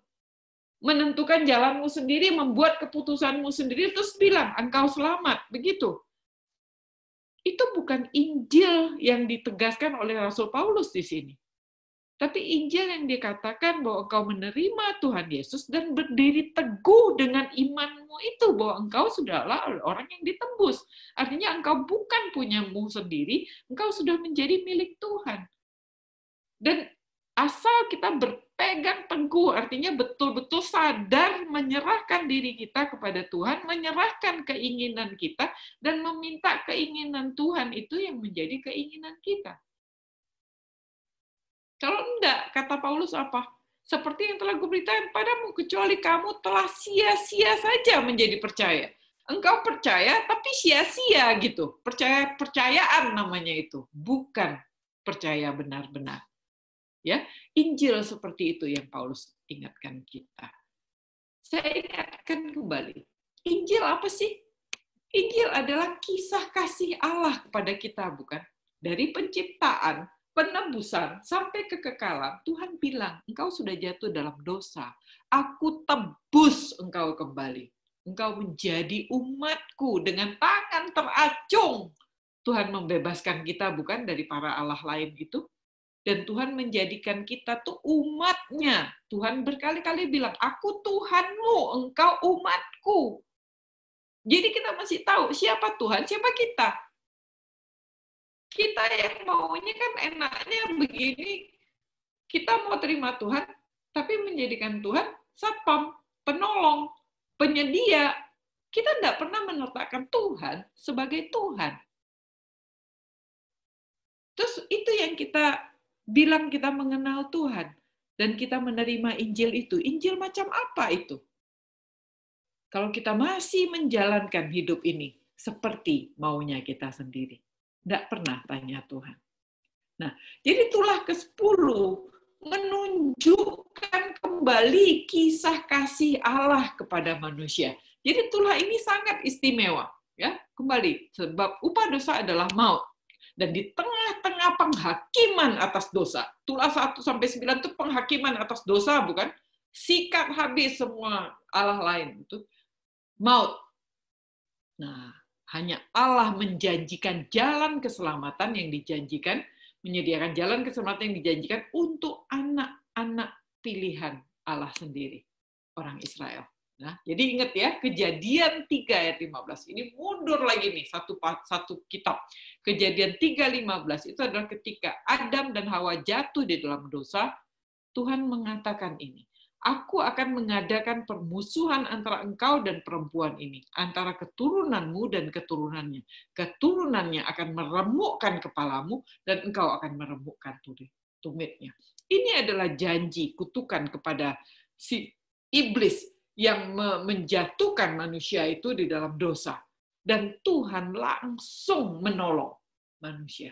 menentukan jalanmu sendiri, membuat keputusanmu sendiri, terus bilang, engkau selamat. Begitu. Itu bukan Injil yang ditegaskan oleh Rasul Paulus di sini. Tapi Injil yang dikatakan bahwa engkau menerima Tuhan Yesus dan berdiri teguh dengan imanmu itu bahwa engkau sudahlah orang yang ditembus. Artinya engkau bukan punyamu sendiri, engkau sudah menjadi milik Tuhan. Dan asal kita ber pegang teguh artinya betul-betul sadar menyerahkan diri kita kepada Tuhan, menyerahkan keinginan kita, dan meminta keinginan Tuhan itu yang menjadi keinginan kita. Kalau enggak, kata Paulus apa? Seperti yang telah kuberitakan padamu, kecuali kamu telah sia-sia saja menjadi percaya. Engkau percaya, tapi sia-sia gitu. Percaya-percayaan namanya itu, bukan percaya benar-benar. Ya, Injil seperti itu yang Paulus ingatkan kita. Saya ingatkan kembali, Injil apa sih? Injil adalah kisah kasih Allah kepada kita, bukan? Dari penciptaan, penebusan, sampai kekekalan, Tuhan bilang, engkau sudah jatuh dalam dosa. Aku tebus engkau kembali. Engkau menjadi umatku dengan tangan teracung. Tuhan membebaskan kita, bukan? Dari para Allah lain itu dan Tuhan menjadikan kita tuh umatnya. Tuhan berkali-kali bilang, aku Tuhanmu, engkau umatku. Jadi kita masih tahu siapa Tuhan, siapa kita. Kita yang maunya kan enaknya begini, kita mau terima Tuhan, tapi menjadikan Tuhan satpam, penolong, penyedia. Kita tidak pernah menetapkan Tuhan sebagai Tuhan. Terus itu yang kita bilang kita mengenal Tuhan dan kita menerima Injil itu. Injil macam apa itu? Kalau kita masih menjalankan hidup ini seperti maunya kita sendiri. Tidak pernah tanya Tuhan. Nah, jadi itulah ke-10 menunjukkan kembali kisah kasih Allah kepada manusia. Jadi itulah ini sangat istimewa ya kembali sebab upah dosa adalah maut dan di tengah-tengah penghakiman atas dosa. Tulah 1 sampai 9 itu penghakiman atas dosa bukan? Sikat habis semua Allah lain itu maut. Nah, hanya Allah menjanjikan jalan keselamatan yang dijanjikan, menyediakan jalan keselamatan yang dijanjikan untuk anak-anak pilihan Allah sendiri, orang Israel. Nah, jadi ingat ya, kejadian 3 ayat 15. Ini mundur lagi nih, satu, satu kitab. Kejadian 3, 15 itu adalah ketika Adam dan Hawa jatuh di dalam dosa, Tuhan mengatakan ini, Aku akan mengadakan permusuhan antara engkau dan perempuan ini, antara keturunanmu dan keturunannya. Keturunannya akan meremukkan kepalamu, dan engkau akan meremukkan tumitnya. Ini adalah janji kutukan kepada si iblis yang menjatuhkan manusia itu di dalam dosa dan Tuhan langsung menolong manusia.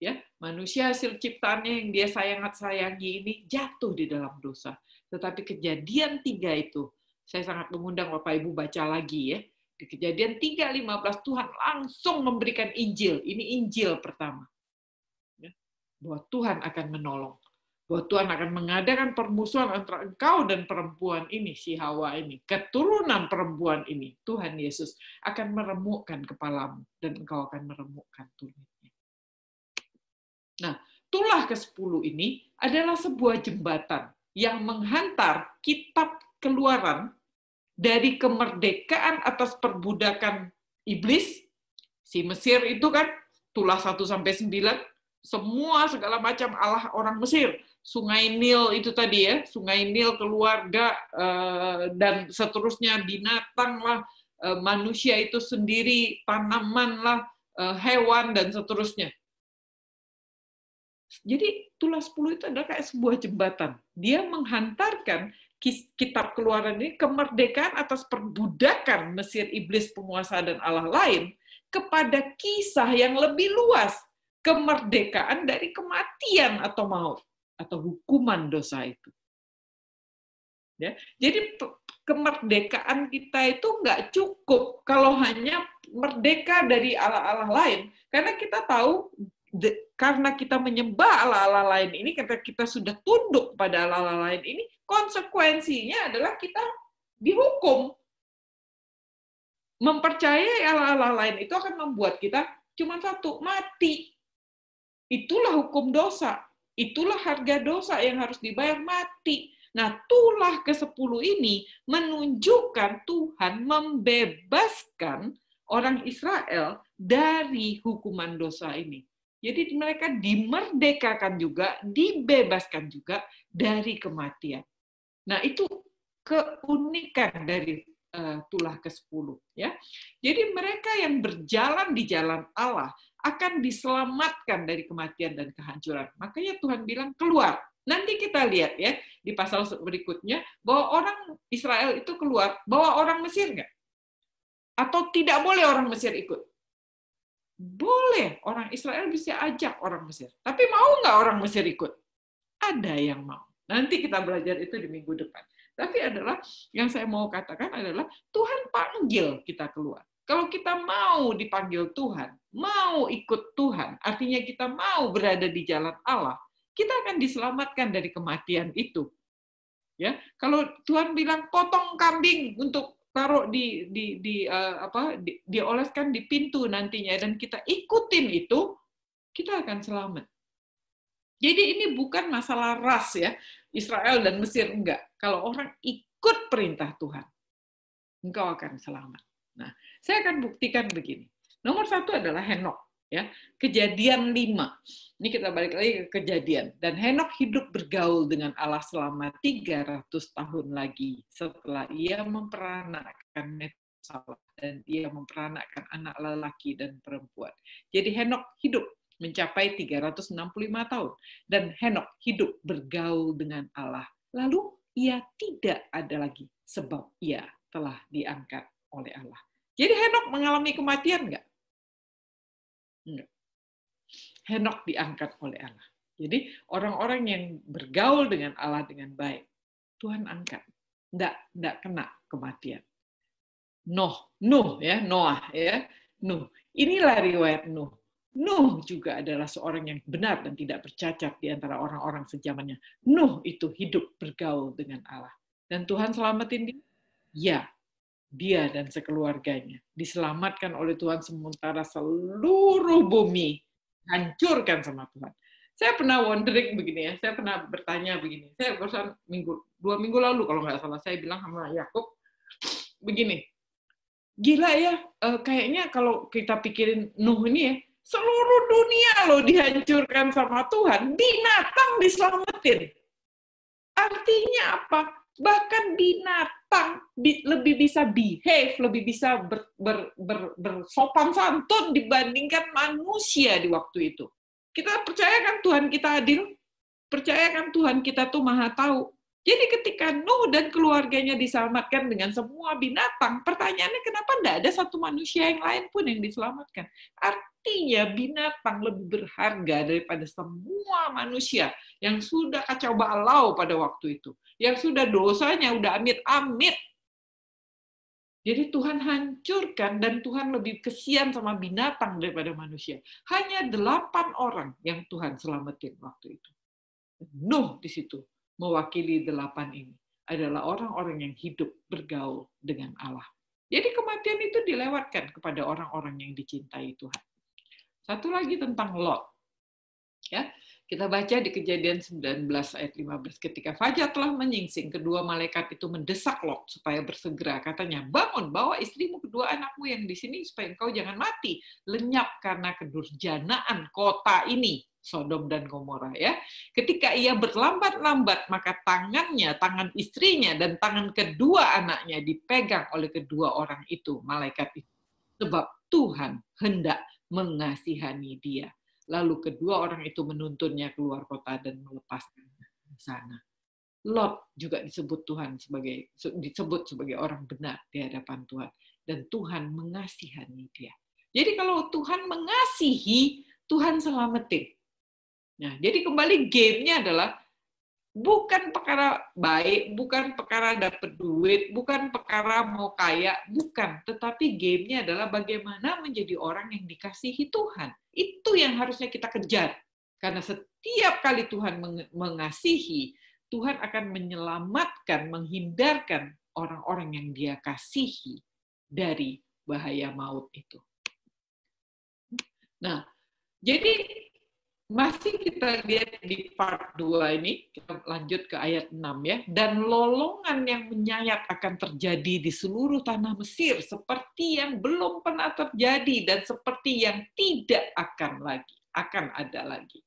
Ya, manusia hasil ciptaannya yang dia sayangat sayangi ini jatuh di dalam dosa. Tetapi kejadian tiga itu, saya sangat mengundang Bapak Ibu baca lagi ya. Di kejadian 3.15 Tuhan langsung memberikan Injil. Ini Injil pertama. Ya, bahwa Tuhan akan menolong bahwa Tuhan akan mengadakan permusuhan antara engkau dan perempuan ini, si Hawa ini, keturunan perempuan ini, Tuhan Yesus akan meremukkan kepalamu, dan engkau akan meremukkan tulangnya. Nah, tulah ke-10 ini adalah sebuah jembatan yang menghantar kitab keluaran dari kemerdekaan atas perbudakan iblis, si Mesir itu kan, tulah 1 sampai 9, semua segala macam Allah orang Mesir Sungai Nil itu tadi ya, Sungai Nil keluarga eh, dan seterusnya binatang lah, eh, manusia itu sendiri, tanaman lah, eh, hewan dan seterusnya. Jadi tulas 10 itu adalah kayak sebuah jembatan. Dia menghantarkan kitab keluaran ini kemerdekaan atas perbudakan Mesir iblis penguasa dan Allah lain kepada kisah yang lebih luas, kemerdekaan dari kematian atau maut atau hukuman dosa itu. Ya, jadi kemerdekaan kita itu nggak cukup kalau hanya merdeka dari ala-ala lain, karena kita tahu de, karena kita menyembah ala-ala lain ini, karena kita sudah tunduk pada ala-ala lain ini, konsekuensinya adalah kita dihukum. Mempercayai ala-ala lain itu akan membuat kita cuma satu mati. Itulah hukum dosa Itulah harga dosa yang harus dibayar mati. Nah, tulah ke-10 ini menunjukkan Tuhan membebaskan orang Israel dari hukuman dosa ini. Jadi mereka dimerdekakan juga, dibebaskan juga dari kematian. Nah, itu keunikan dari uh, tulah ke-10 ya. Jadi mereka yang berjalan di jalan Allah akan diselamatkan dari kematian dan kehancuran. Makanya Tuhan bilang keluar. Nanti kita lihat ya di pasal berikutnya bahwa orang Israel itu keluar, bawa orang Mesir nggak? Atau tidak boleh orang Mesir ikut? Boleh, orang Israel bisa ajak orang Mesir. Tapi mau nggak orang Mesir ikut? Ada yang mau. Nanti kita belajar itu di minggu depan. Tapi adalah yang saya mau katakan adalah Tuhan panggil kita keluar. Kalau kita mau dipanggil Tuhan, mau ikut Tuhan, artinya kita mau berada di jalan Allah, kita akan diselamatkan dari kematian itu. Ya, kalau Tuhan bilang potong kambing untuk taruh di di di uh, apa di, dioleskan di pintu nantinya dan kita ikutin itu, kita akan selamat. Jadi ini bukan masalah ras ya, Israel dan Mesir enggak. Kalau orang ikut perintah Tuhan, engkau akan selamat. Nah, saya akan buktikan begini. Nomor satu adalah Henok. Ya, kejadian lima. Ini kita balik lagi ke kejadian. Dan Henok hidup bergaul dengan Allah selama 300 tahun lagi setelah ia memperanakan Methuselah dan ia memperanakan anak lelaki dan perempuan. Jadi Henok hidup mencapai 365 tahun dan Henok hidup bergaul dengan Allah. Lalu ia tidak ada lagi sebab ia telah diangkat oleh Allah. Jadi Henok mengalami kematian nggak? Enggak. Henok diangkat oleh Allah. Jadi orang-orang yang bergaul dengan Allah dengan baik, Tuhan angkat. Enggak, enggak kena kematian. Noh, Nuh ya, Noah ya, Nuh. Inilah riwayat Nuh. Nuh juga adalah seorang yang benar dan tidak bercacat di antara orang-orang sejamannya. Nuh itu hidup bergaul dengan Allah. Dan Tuhan selamatin dia? Ya, dia dan sekeluarganya. Diselamatkan oleh Tuhan sementara seluruh bumi hancurkan sama Tuhan. Saya pernah wondering begini ya, saya pernah bertanya begini. Saya barusan minggu, dua minggu lalu kalau nggak salah, saya bilang sama Yakub begini, gila ya, eh, kayaknya kalau kita pikirin Nuh ini ya, seluruh dunia loh dihancurkan sama Tuhan, binatang diselamatin. Artinya apa? Bahkan binatang pang bi, lebih bisa behave, lebih bisa ber, ber, ber, bersopan santun dibandingkan manusia di waktu itu. Kita percayakan Tuhan kita adil, percayakan Tuhan kita tuh maha tahu. Jadi ketika Nuh dan keluarganya diselamatkan dengan semua binatang, pertanyaannya kenapa tidak ada satu manusia yang lain pun yang diselamatkan? Artinya binatang lebih berharga daripada semua manusia yang sudah kacau balau pada waktu itu yang sudah dosanya udah amit-amit. Jadi Tuhan hancurkan dan Tuhan lebih kesian sama binatang daripada manusia. Hanya delapan orang yang Tuhan selamatin waktu itu. Nuh di situ mewakili delapan ini adalah orang-orang yang hidup bergaul dengan Allah. Jadi kematian itu dilewatkan kepada orang-orang yang dicintai Tuhan. Satu lagi tentang Lot. Ya, kita baca di kejadian 19 ayat 15, ketika fajar telah menyingsing, kedua malaikat itu mendesak Lot supaya bersegera. Katanya, bangun, bawa istrimu kedua anakmu yang di sini supaya engkau jangan mati, lenyap karena kedurjanaan kota ini. Sodom dan Gomora ya. Ketika ia berlambat-lambat maka tangannya, tangan istrinya dan tangan kedua anaknya dipegang oleh kedua orang itu, malaikat itu. Sebab Tuhan hendak mengasihani dia lalu kedua orang itu menuntunnya keluar kota dan melepaskan di sana. Lot juga disebut Tuhan sebagai disebut sebagai orang benar di hadapan Tuhan dan Tuhan mengasihani dia. Jadi kalau Tuhan mengasihi, Tuhan selamatin. Nah, jadi kembali gamenya adalah bukan perkara baik, bukan perkara dapat duit, bukan perkara mau kaya, bukan. Tetapi gamenya adalah bagaimana menjadi orang yang dikasihi Tuhan. Itu yang harusnya kita kejar. Karena setiap kali Tuhan mengasihi, Tuhan akan menyelamatkan, menghindarkan orang-orang yang dia kasihi dari bahaya maut itu. Nah, jadi masih kita lihat di part 2 ini, kita lanjut ke ayat 6 ya. Dan lolongan yang menyayat akan terjadi di seluruh tanah Mesir, seperti yang belum pernah terjadi dan seperti yang tidak akan lagi, akan ada lagi.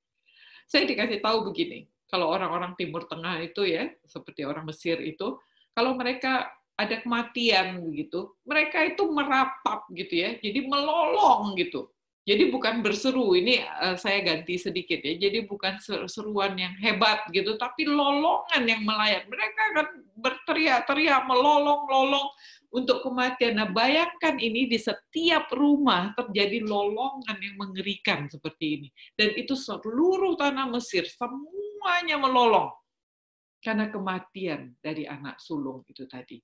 Saya dikasih tahu begini, kalau orang-orang Timur Tengah itu ya, seperti orang Mesir itu, kalau mereka ada kematian gitu mereka itu merapat gitu ya, jadi melolong gitu jadi bukan berseru, ini eh, saya ganti sedikit ya. Jadi bukan seruan yang hebat gitu, tapi lolongan yang melayat. Mereka kan berteriak-teriak, melolong-lolong untuk kematian. Nah, bayangkan ini di setiap rumah terjadi lolongan yang mengerikan seperti ini. Dan itu seluruh tanah Mesir, semuanya melolong karena kematian dari anak sulung itu tadi.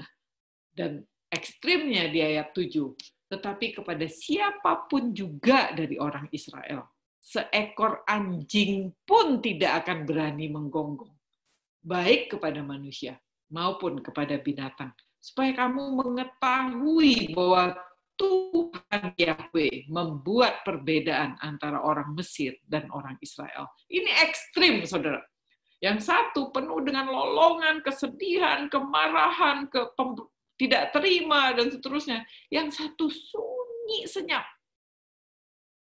Nah, dan ekstrimnya di ayat 7, tetapi kepada siapapun juga dari orang Israel. Seekor anjing pun tidak akan berani menggonggong, baik kepada manusia maupun kepada binatang, supaya kamu mengetahui bahwa Tuhan Yahweh membuat perbedaan antara orang Mesir dan orang Israel. Ini ekstrim, saudara. Yang satu penuh dengan lolongan, kesedihan, kemarahan, ke tidak terima, dan seterusnya. Yang satu sunyi senyap.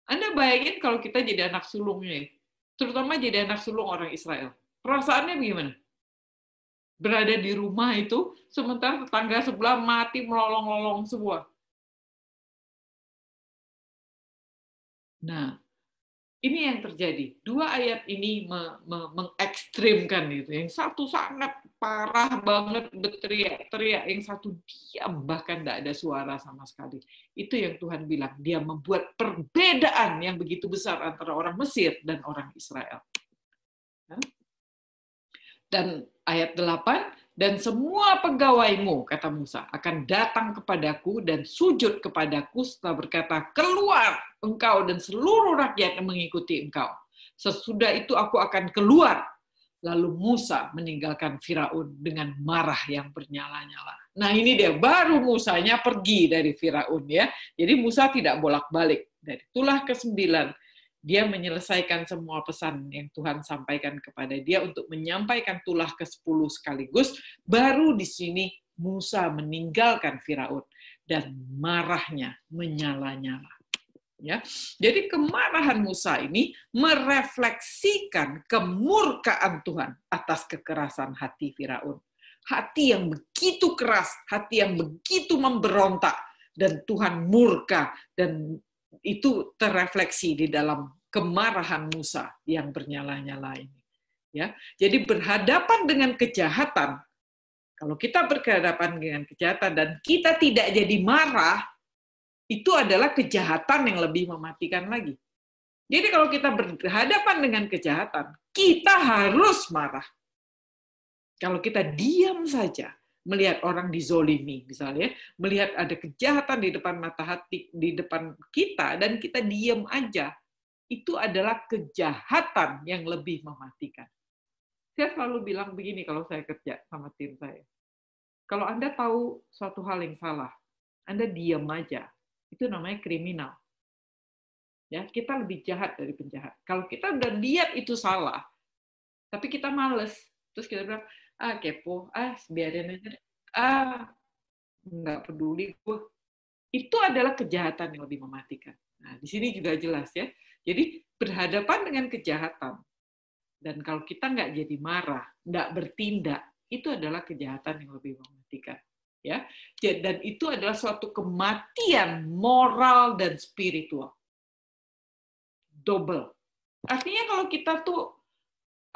Anda bayangin kalau kita jadi anak sulungnya, terutama jadi anak sulung orang Israel. Perasaannya bagaimana? Berada di rumah itu, sementara tetangga sebelah mati melolong-lolong semua.
Nah, ini yang terjadi. Dua
ayat ini me, me, mengekstrimkan itu. Yang satu sangat parah banget berteriak-teriak, yang satu diam bahkan tidak ada suara sama sekali. Itu yang Tuhan bilang. Dia membuat perbedaan yang begitu besar antara orang Mesir dan orang Israel. Dan ayat 8, dan semua pegawaimu, kata Musa, akan datang kepadaku dan sujud kepadaku setelah berkata, keluar engkau dan seluruh rakyat yang mengikuti engkau. Sesudah itu aku akan keluar. Lalu Musa meninggalkan Firaun dengan marah yang bernyala-nyala. Nah ini dia, baru Musanya pergi dari Firaun ya. Jadi Musa tidak bolak-balik. Dari itulah kesembilan dia menyelesaikan semua pesan yang Tuhan sampaikan kepada dia untuk menyampaikan tulah ke-10 sekaligus, baru di sini Musa meninggalkan Firaun dan marahnya menyala-nyala. Ya. Jadi kemarahan Musa ini merefleksikan kemurkaan Tuhan atas kekerasan hati Firaun. Hati yang begitu keras, hati yang begitu memberontak dan Tuhan murka dan itu terefleksi di dalam kemarahan Musa yang bernyala-nyala ini. Ya, jadi berhadapan dengan kejahatan. Kalau kita berhadapan dengan kejahatan dan kita tidak jadi marah, itu adalah kejahatan yang lebih mematikan lagi. Jadi kalau kita berhadapan dengan kejahatan, kita harus marah. Kalau kita diam saja, melihat orang dizolimi misalnya, melihat ada kejahatan di depan mata hati di depan kita dan kita diem aja, itu adalah kejahatan yang lebih mematikan. Saya selalu bilang begini kalau saya kerja sama tim saya. Kalau Anda tahu suatu hal yang salah, Anda diem aja. Itu namanya kriminal. Ya, kita lebih jahat dari penjahat. Kalau kita udah lihat itu salah, tapi kita males, terus kita bilang, ah kepo ah biarin aja ah nggak peduli gue itu adalah kejahatan yang lebih mematikan nah di sini juga jelas ya jadi berhadapan dengan kejahatan dan kalau kita nggak jadi marah nggak bertindak itu adalah kejahatan yang lebih mematikan ya dan itu adalah suatu kematian moral dan spiritual double artinya kalau kita tuh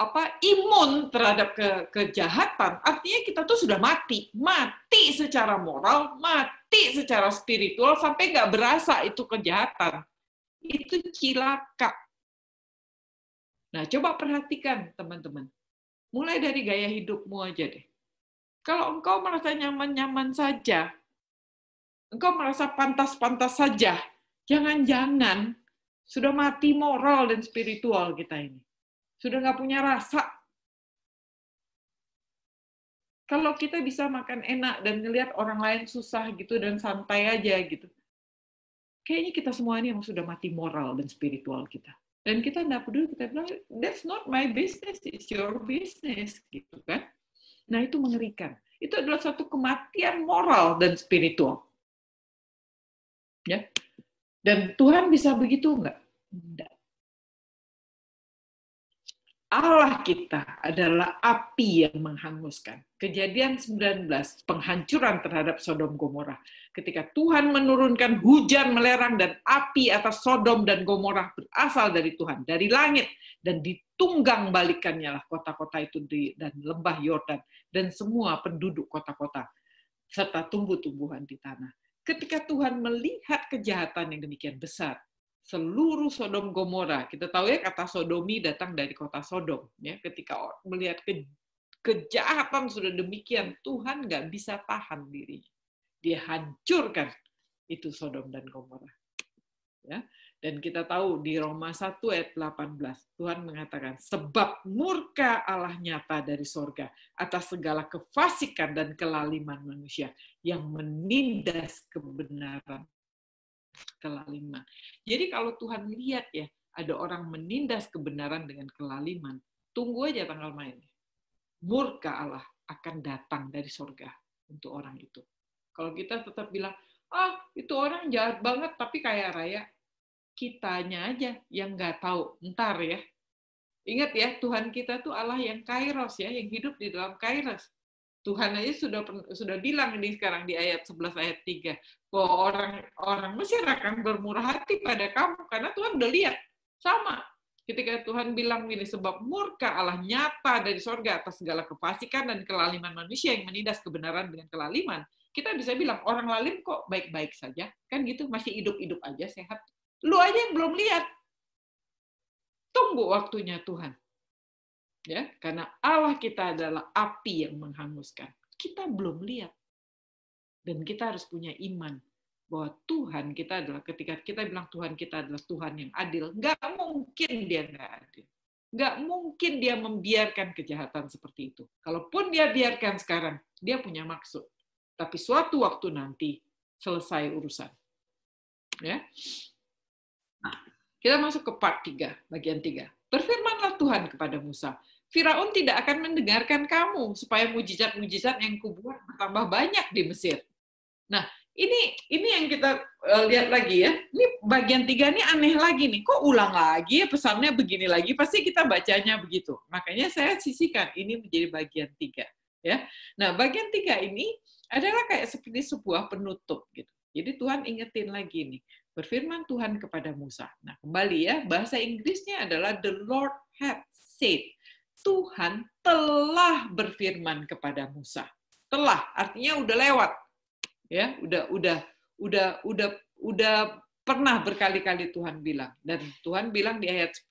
apa imun terhadap ke, kejahatan, artinya kita tuh sudah mati, mati secara moral, mati secara spiritual sampai nggak berasa itu kejahatan, itu cilaka. Nah, coba perhatikan teman-teman, mulai dari gaya hidupmu aja deh. Kalau engkau merasa nyaman-nyaman saja, engkau merasa pantas-pantas saja, jangan-jangan sudah mati moral dan spiritual kita ini sudah nggak punya rasa. Kalau kita bisa makan enak dan ngelihat orang lain susah gitu dan santai aja gitu, kayaknya kita semua ini yang sudah mati moral dan spiritual kita. Dan kita nggak peduli, kita bilang, that's not my business, it's your business, gitu kan. Nah, itu mengerikan. Itu adalah satu kematian moral dan spiritual. Ya. Dan Tuhan bisa begitu nggak? Allah kita adalah api yang menghanguskan. Kejadian 19, penghancuran terhadap Sodom Gomora. Ketika Tuhan menurunkan hujan melerang dan api atas Sodom dan Gomora berasal dari Tuhan, dari langit, dan ditunggang balikannya lah kota-kota itu di, dan lembah Yordan, dan semua penduduk kota-kota, serta tumbuh-tumbuhan di tanah. Ketika Tuhan melihat kejahatan yang demikian besar, seluruh Sodom Gomora. Kita tahu ya kata sodomi datang dari kota Sodom. Ya, ketika melihat ke, kejahatan sudah demikian, Tuhan nggak bisa tahan diri Dia hancurkan itu Sodom dan Gomora. Ya. Dan kita tahu di Roma 1 ayat 18, Tuhan mengatakan, sebab murka Allah nyata dari sorga atas segala kefasikan dan kelaliman manusia yang menindas kebenaran kelaliman. Jadi kalau Tuhan lihat ya, ada orang menindas kebenaran dengan kelaliman, tunggu aja tanggal mainnya. Murka Allah akan datang dari sorga untuk orang itu. Kalau kita tetap bilang, ah itu orang jahat banget tapi kaya raya, kitanya aja yang nggak tahu. Ntar ya. Ingat ya, Tuhan kita tuh Allah yang kairos ya, yang hidup di dalam kairos. Tuhan aja sudah sudah bilang ini sekarang di ayat 11 ayat 3 bahwa orang orang Mesir akan bermurah hati pada kamu karena Tuhan udah lihat sama ketika Tuhan bilang ini sebab murka Allah nyata dari sorga atas segala kefasikan dan kelaliman manusia yang menindas kebenaran dengan kelaliman kita bisa bilang orang lalim kok baik-baik saja kan gitu masih hidup-hidup aja sehat lu aja yang belum lihat tunggu waktunya Tuhan ya karena Allah kita adalah api yang menghanguskan kita belum lihat dan kita harus punya iman bahwa Tuhan kita adalah ketika kita bilang Tuhan kita adalah Tuhan yang adil nggak mungkin dia nggak adil nggak mungkin dia membiarkan kejahatan seperti itu kalaupun dia biarkan sekarang dia punya maksud tapi suatu waktu nanti selesai urusan ya kita masuk ke part 3, bagian 3. Berfirman Tuhan kepada Musa, Firaun tidak akan mendengarkan kamu supaya mujizat-mujizat yang kubuat bertambah banyak di Mesir. Nah, ini ini yang kita eh, lihat lagi ya. Ini bagian tiga ini aneh lagi nih. Kok ulang lagi ya pesannya begini lagi? Pasti kita bacanya begitu. Makanya saya sisihkan ini menjadi bagian tiga ya. Nah, bagian tiga ini adalah kayak seperti sebuah penutup gitu. Jadi Tuhan ingetin lagi nih, berfirman Tuhan kepada Musa. Nah, kembali ya, bahasa Inggrisnya adalah the Lord had said. Tuhan telah berfirman kepada Musa. Telah artinya udah lewat. Ya, udah udah udah udah udah pernah berkali-kali Tuhan bilang dan Tuhan bilang di ayat 10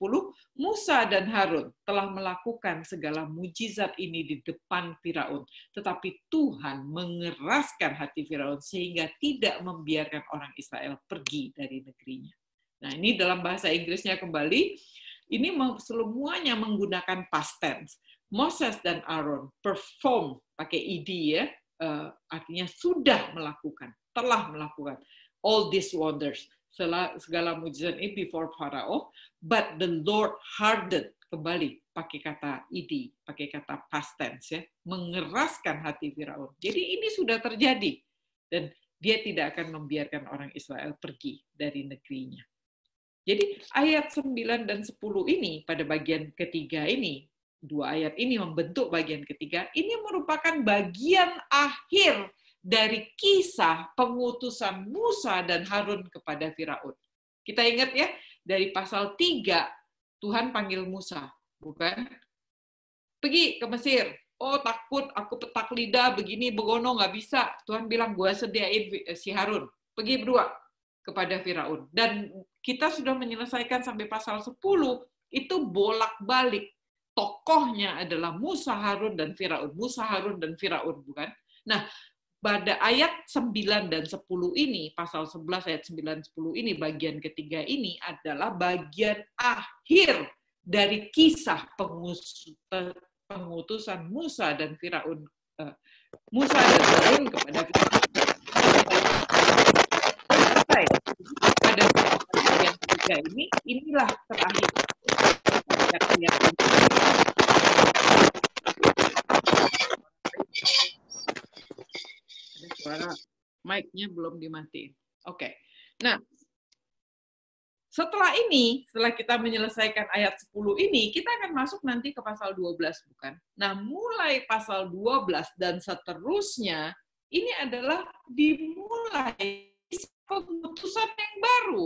Musa dan Harun telah melakukan segala mujizat ini di depan Firaun tetapi Tuhan mengeraskan hati Firaun sehingga tidak membiarkan orang Israel pergi dari negerinya. Nah, ini dalam bahasa Inggrisnya kembali ini semuanya menggunakan past tense. Moses dan Aaron perform pakai id e ya, uh, artinya sudah melakukan, telah melakukan all these wonders, segala mujizat ini before Pharaoh, but the Lord hardened kembali pakai kata id, e pakai kata past tense ya, mengeraskan hati Firaun. Jadi ini sudah terjadi dan dia tidak akan membiarkan orang Israel pergi dari negerinya. Jadi ayat 9 dan 10 ini pada bagian ketiga ini, dua ayat ini membentuk bagian ketiga, ini merupakan bagian akhir dari kisah pengutusan Musa dan Harun kepada Firaun. Kita ingat ya, dari pasal 3 Tuhan panggil Musa, bukan? Pergi ke Mesir. Oh takut, aku petak lidah begini, begono, nggak bisa. Tuhan bilang, gue sediain eh, si Harun. Pergi berdua, kepada Firaun. Dan kita sudah menyelesaikan sampai pasal 10, itu bolak-balik. Tokohnya adalah Musa, Harun, dan Firaun. Musa, Harun, dan Firaun, bukan? Nah, pada ayat 9 dan 10 ini, pasal 11 ayat 9 10 ini, bagian ketiga ini adalah bagian akhir dari kisah pengutusan Musa dan Firaun eh, Musa dan Firaun kepada Firaun.
pada yang ketiga ini inilah terakhir ada
suara mic-nya belum dimatiin. Oke. Okay. Nah, setelah ini, setelah kita menyelesaikan ayat 10 ini, kita akan masuk nanti ke pasal 12, bukan? Nah, mulai pasal 12 dan seterusnya, ini adalah dimulai pengutusan yang baru.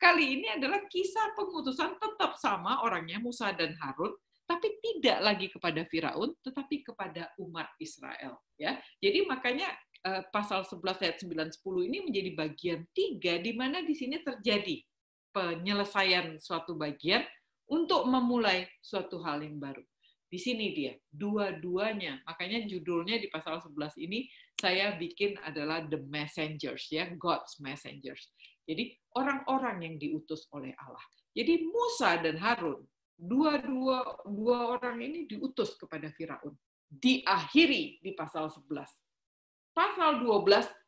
Kali ini adalah kisah pengutusan tetap sama orangnya Musa dan Harun, tapi tidak lagi kepada Firaun, tetapi kepada umat Israel. Ya, jadi makanya eh, pasal 11 ayat 9 10 ini menjadi bagian tiga di mana di sini terjadi penyelesaian suatu bagian untuk memulai suatu hal yang baru. Di sini dia, dua-duanya. Makanya judulnya di pasal 11 ini saya bikin adalah the messengers ya, God's messengers. Jadi orang-orang yang diutus oleh Allah. Jadi Musa dan Harun, dua-dua dua orang ini diutus kepada Firaun. Diakhiri di pasal 11. Pasal 12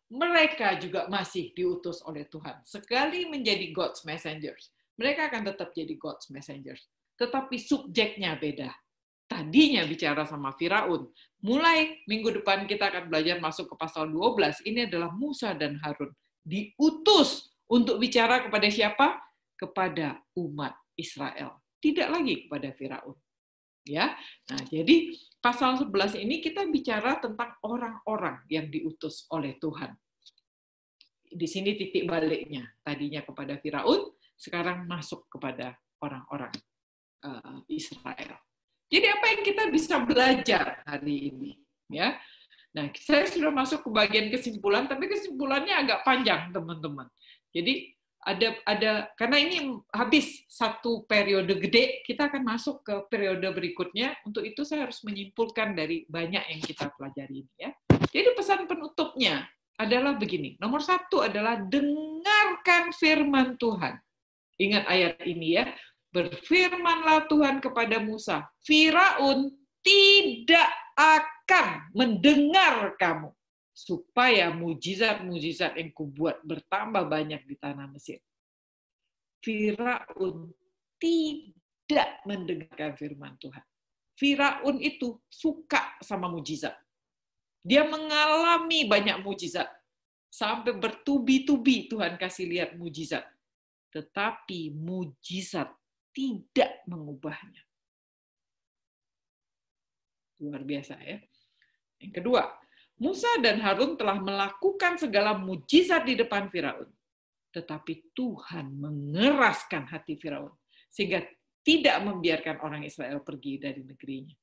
mereka juga masih diutus oleh Tuhan. Sekali menjadi God's messengers, mereka akan tetap jadi God's messengers. Tetapi subjeknya beda tadinya bicara sama Firaun. Mulai minggu depan kita akan belajar masuk ke pasal 12. Ini adalah Musa dan Harun diutus untuk bicara kepada siapa? Kepada umat Israel. Tidak lagi kepada Firaun. Ya. Nah, jadi pasal 11 ini kita bicara tentang orang-orang yang diutus oleh Tuhan. Di sini titik baliknya. Tadinya kepada Firaun, sekarang masuk kepada orang-orang eh, Israel. Jadi apa yang kita bisa belajar hari ini? Ya, Nah, saya sudah masuk ke bagian kesimpulan, tapi kesimpulannya agak panjang, teman-teman. Jadi ada ada karena ini habis satu periode gede, kita akan masuk ke periode berikutnya. Untuk itu saya harus menyimpulkan dari banyak yang kita pelajari ini ya. Jadi pesan penutupnya adalah begini. Nomor satu adalah dengarkan firman Tuhan. Ingat ayat ini ya. Berfirmanlah Tuhan kepada Musa, Firaun tidak akan mendengar kamu supaya mujizat-mujizat yang kubuat bertambah banyak di tanah Mesir. Firaun tidak mendengarkan firman Tuhan. Firaun itu suka sama mujizat. Dia mengalami banyak mujizat. Sampai bertubi-tubi Tuhan kasih lihat mujizat. Tetapi mujizat tidak mengubahnya. Luar biasa ya. Yang kedua, Musa dan Harun telah melakukan segala mujizat di depan Firaun. Tetapi Tuhan mengeraskan hati Firaun sehingga tidak membiarkan orang Israel pergi dari negerinya.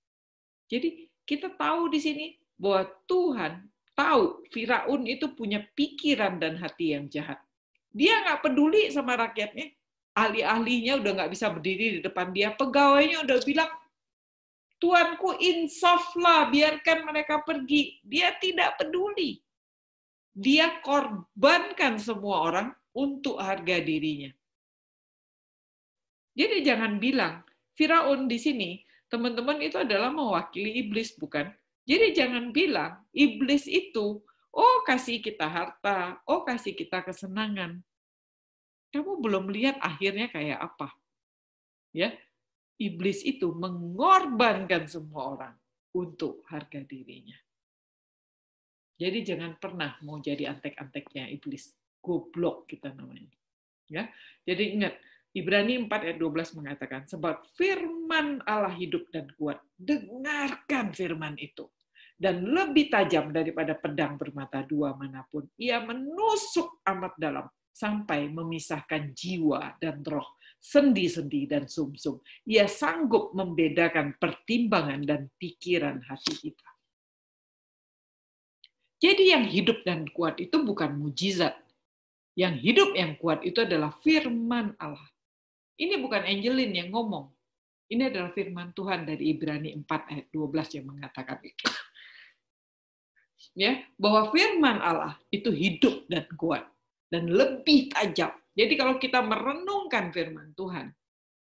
Jadi kita tahu di sini bahwa Tuhan tahu Firaun itu punya pikiran dan hati yang jahat. Dia nggak peduli sama rakyatnya, ahli-ahlinya udah nggak bisa berdiri di depan dia, pegawainya udah bilang, Tuanku insaf lah biarkan mereka pergi. Dia tidak peduli. Dia korbankan semua orang untuk harga dirinya. Jadi jangan bilang, Firaun di sini, teman-teman itu adalah mewakili iblis, bukan? Jadi jangan bilang, iblis itu, oh kasih kita harta, oh kasih kita kesenangan. Kamu belum lihat akhirnya kayak apa. Ya, iblis itu mengorbankan semua orang untuk harga dirinya. Jadi jangan pernah mau jadi antek-anteknya iblis. Goblok kita namanya. Ya. Jadi ingat, Ibrani 4 ayat 12 mengatakan, sebab firman Allah hidup dan kuat. Dengarkan firman itu. Dan lebih tajam daripada pedang bermata dua manapun. Ia menusuk amat dalam sampai memisahkan jiwa dan roh, sendi-sendi dan sumsum. -sum. Ia sanggup membedakan pertimbangan dan pikiran hati kita. Jadi yang hidup dan kuat itu bukan mujizat. Yang hidup yang kuat itu adalah firman Allah. Ini bukan Angelin yang ngomong. Ini adalah firman Tuhan dari Ibrani 4 ayat 12 yang mengatakan itu. Ya, bahwa firman Allah itu hidup dan kuat dan lebih tajam. Jadi kalau kita merenungkan firman Tuhan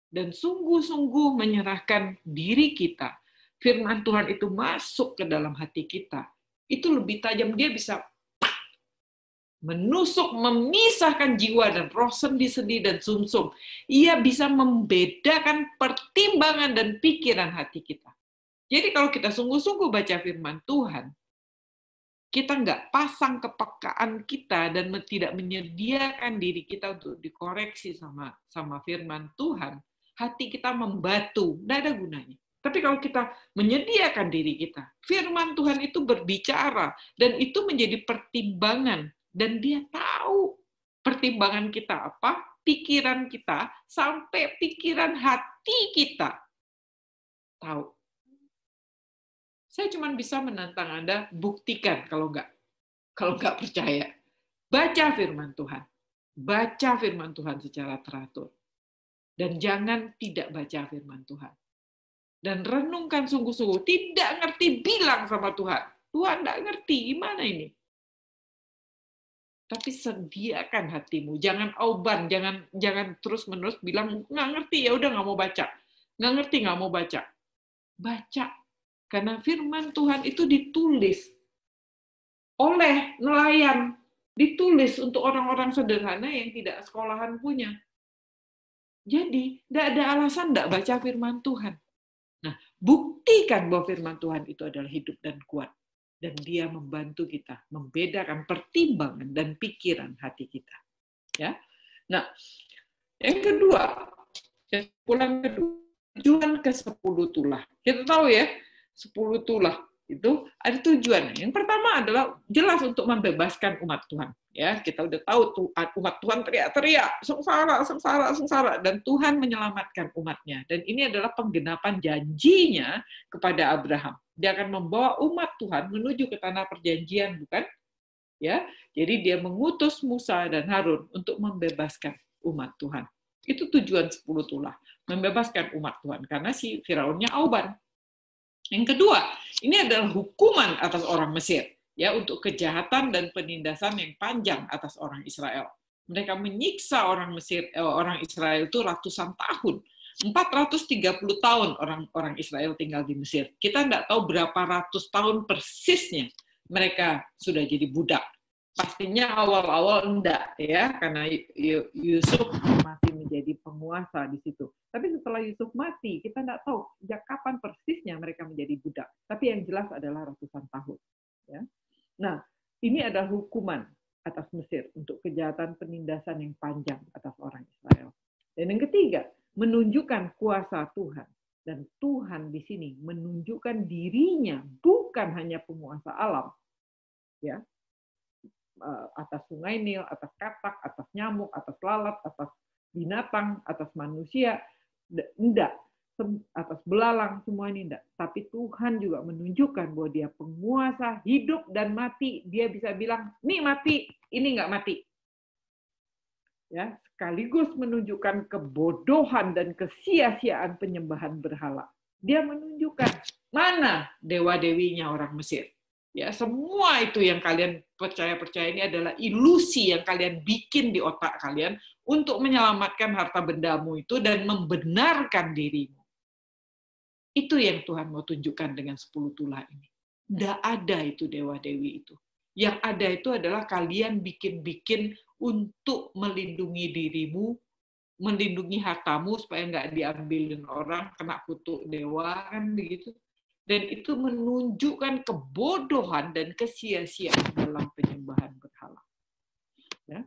dan sungguh-sungguh menyerahkan diri kita, firman Tuhan itu masuk ke dalam hati kita. Itu lebih tajam, dia bisa menusuk, memisahkan jiwa dan roh sendi-sendi dan sumsum. -sum. Ia bisa membedakan pertimbangan dan pikiran hati kita. Jadi kalau kita sungguh-sungguh baca firman Tuhan, kita nggak pasang kepekaan kita dan tidak menyediakan diri kita untuk dikoreksi sama sama firman Tuhan, hati kita membatu, nggak ada gunanya. Tapi kalau kita menyediakan diri kita, firman Tuhan itu berbicara dan itu menjadi pertimbangan dan dia tahu pertimbangan kita apa, pikiran kita sampai pikiran hati kita tahu. Saya cuma bisa menantang Anda, buktikan kalau enggak kalau enggak percaya. Baca firman Tuhan. Baca firman Tuhan secara teratur. Dan jangan tidak baca firman Tuhan. Dan renungkan sungguh-sungguh. Tidak ngerti bilang sama Tuhan. Tuhan enggak ngerti gimana ini. Tapi sediakan hatimu. Jangan auban, jangan jangan terus-menerus bilang nggak ngerti ya udah nggak mau baca. Nggak ngerti nggak mau baca. Baca karena firman Tuhan itu ditulis oleh nelayan, ditulis untuk orang-orang sederhana yang tidak sekolahan punya. Jadi, tidak ada alasan tidak baca firman Tuhan. Nah, buktikan bahwa firman Tuhan itu adalah hidup dan kuat. Dan dia membantu kita membedakan pertimbangan dan pikiran hati kita. Ya, Nah, yang kedua, kesimpulan kedua, tujuan ke-10 tulah. Kita tahu ya, sepuluh tulah itu ada tujuan. Yang pertama adalah jelas untuk membebaskan umat Tuhan. Ya, kita udah tahu tuh ah, umat Tuhan teriak-teriak, sengsara, sengsara, sengsara, dan Tuhan menyelamatkan umatnya. Dan ini adalah penggenapan janjinya kepada Abraham. Dia akan membawa umat Tuhan menuju ke tanah perjanjian, bukan? Ya, jadi dia mengutus Musa dan Harun untuk membebaskan umat Tuhan. Itu tujuan sepuluh tulah, membebaskan umat Tuhan karena si Firaunnya auban, yang kedua, ini adalah hukuman atas orang Mesir ya untuk kejahatan dan penindasan yang panjang atas orang Israel. Mereka menyiksa orang Mesir eh, orang Israel itu ratusan tahun. 430 tahun orang orang Israel tinggal di Mesir. Kita tidak tahu berapa ratus tahun persisnya mereka sudah jadi budak. Pastinya awal-awal enggak ya karena Yusuf masih menjadi penguasa di situ. Tapi setelah Yusuf mati, kita tidak tahu sejak kapan persisnya mereka menjadi budak. Tapi yang jelas adalah ratusan tahun. Ya. Nah, ini adalah hukuman atas Mesir untuk kejahatan penindasan yang panjang atas orang Israel. Dan yang ketiga, menunjukkan kuasa Tuhan. Dan Tuhan di sini menunjukkan dirinya bukan hanya penguasa alam, ya, eh, atas sungai Nil, atas katak, atas nyamuk, atas lalat, atas binatang, atas manusia, tidak atas belalang semua ini tidak. Tapi Tuhan juga menunjukkan bahwa dia penguasa hidup dan mati. Dia bisa bilang, ini mati, ini nggak mati. Ya, sekaligus menunjukkan kebodohan dan kesia-siaan penyembahan berhala. Dia menunjukkan mana dewa dewinya orang Mesir. Ya, semua itu yang kalian percaya-percaya ini adalah ilusi yang kalian bikin di otak kalian untuk menyelamatkan harta bendamu itu dan membenarkan dirimu. Itu yang Tuhan mau tunjukkan dengan sepuluh tulah ini. Tidak ada itu dewa-dewi itu. Yang ada itu adalah kalian bikin-bikin untuk melindungi dirimu, melindungi hartamu supaya nggak diambilin orang, kena kutuk dewa, kan begitu dan itu menunjukkan kebodohan dan kesia-siaan dalam penyembahan berhala. Ya.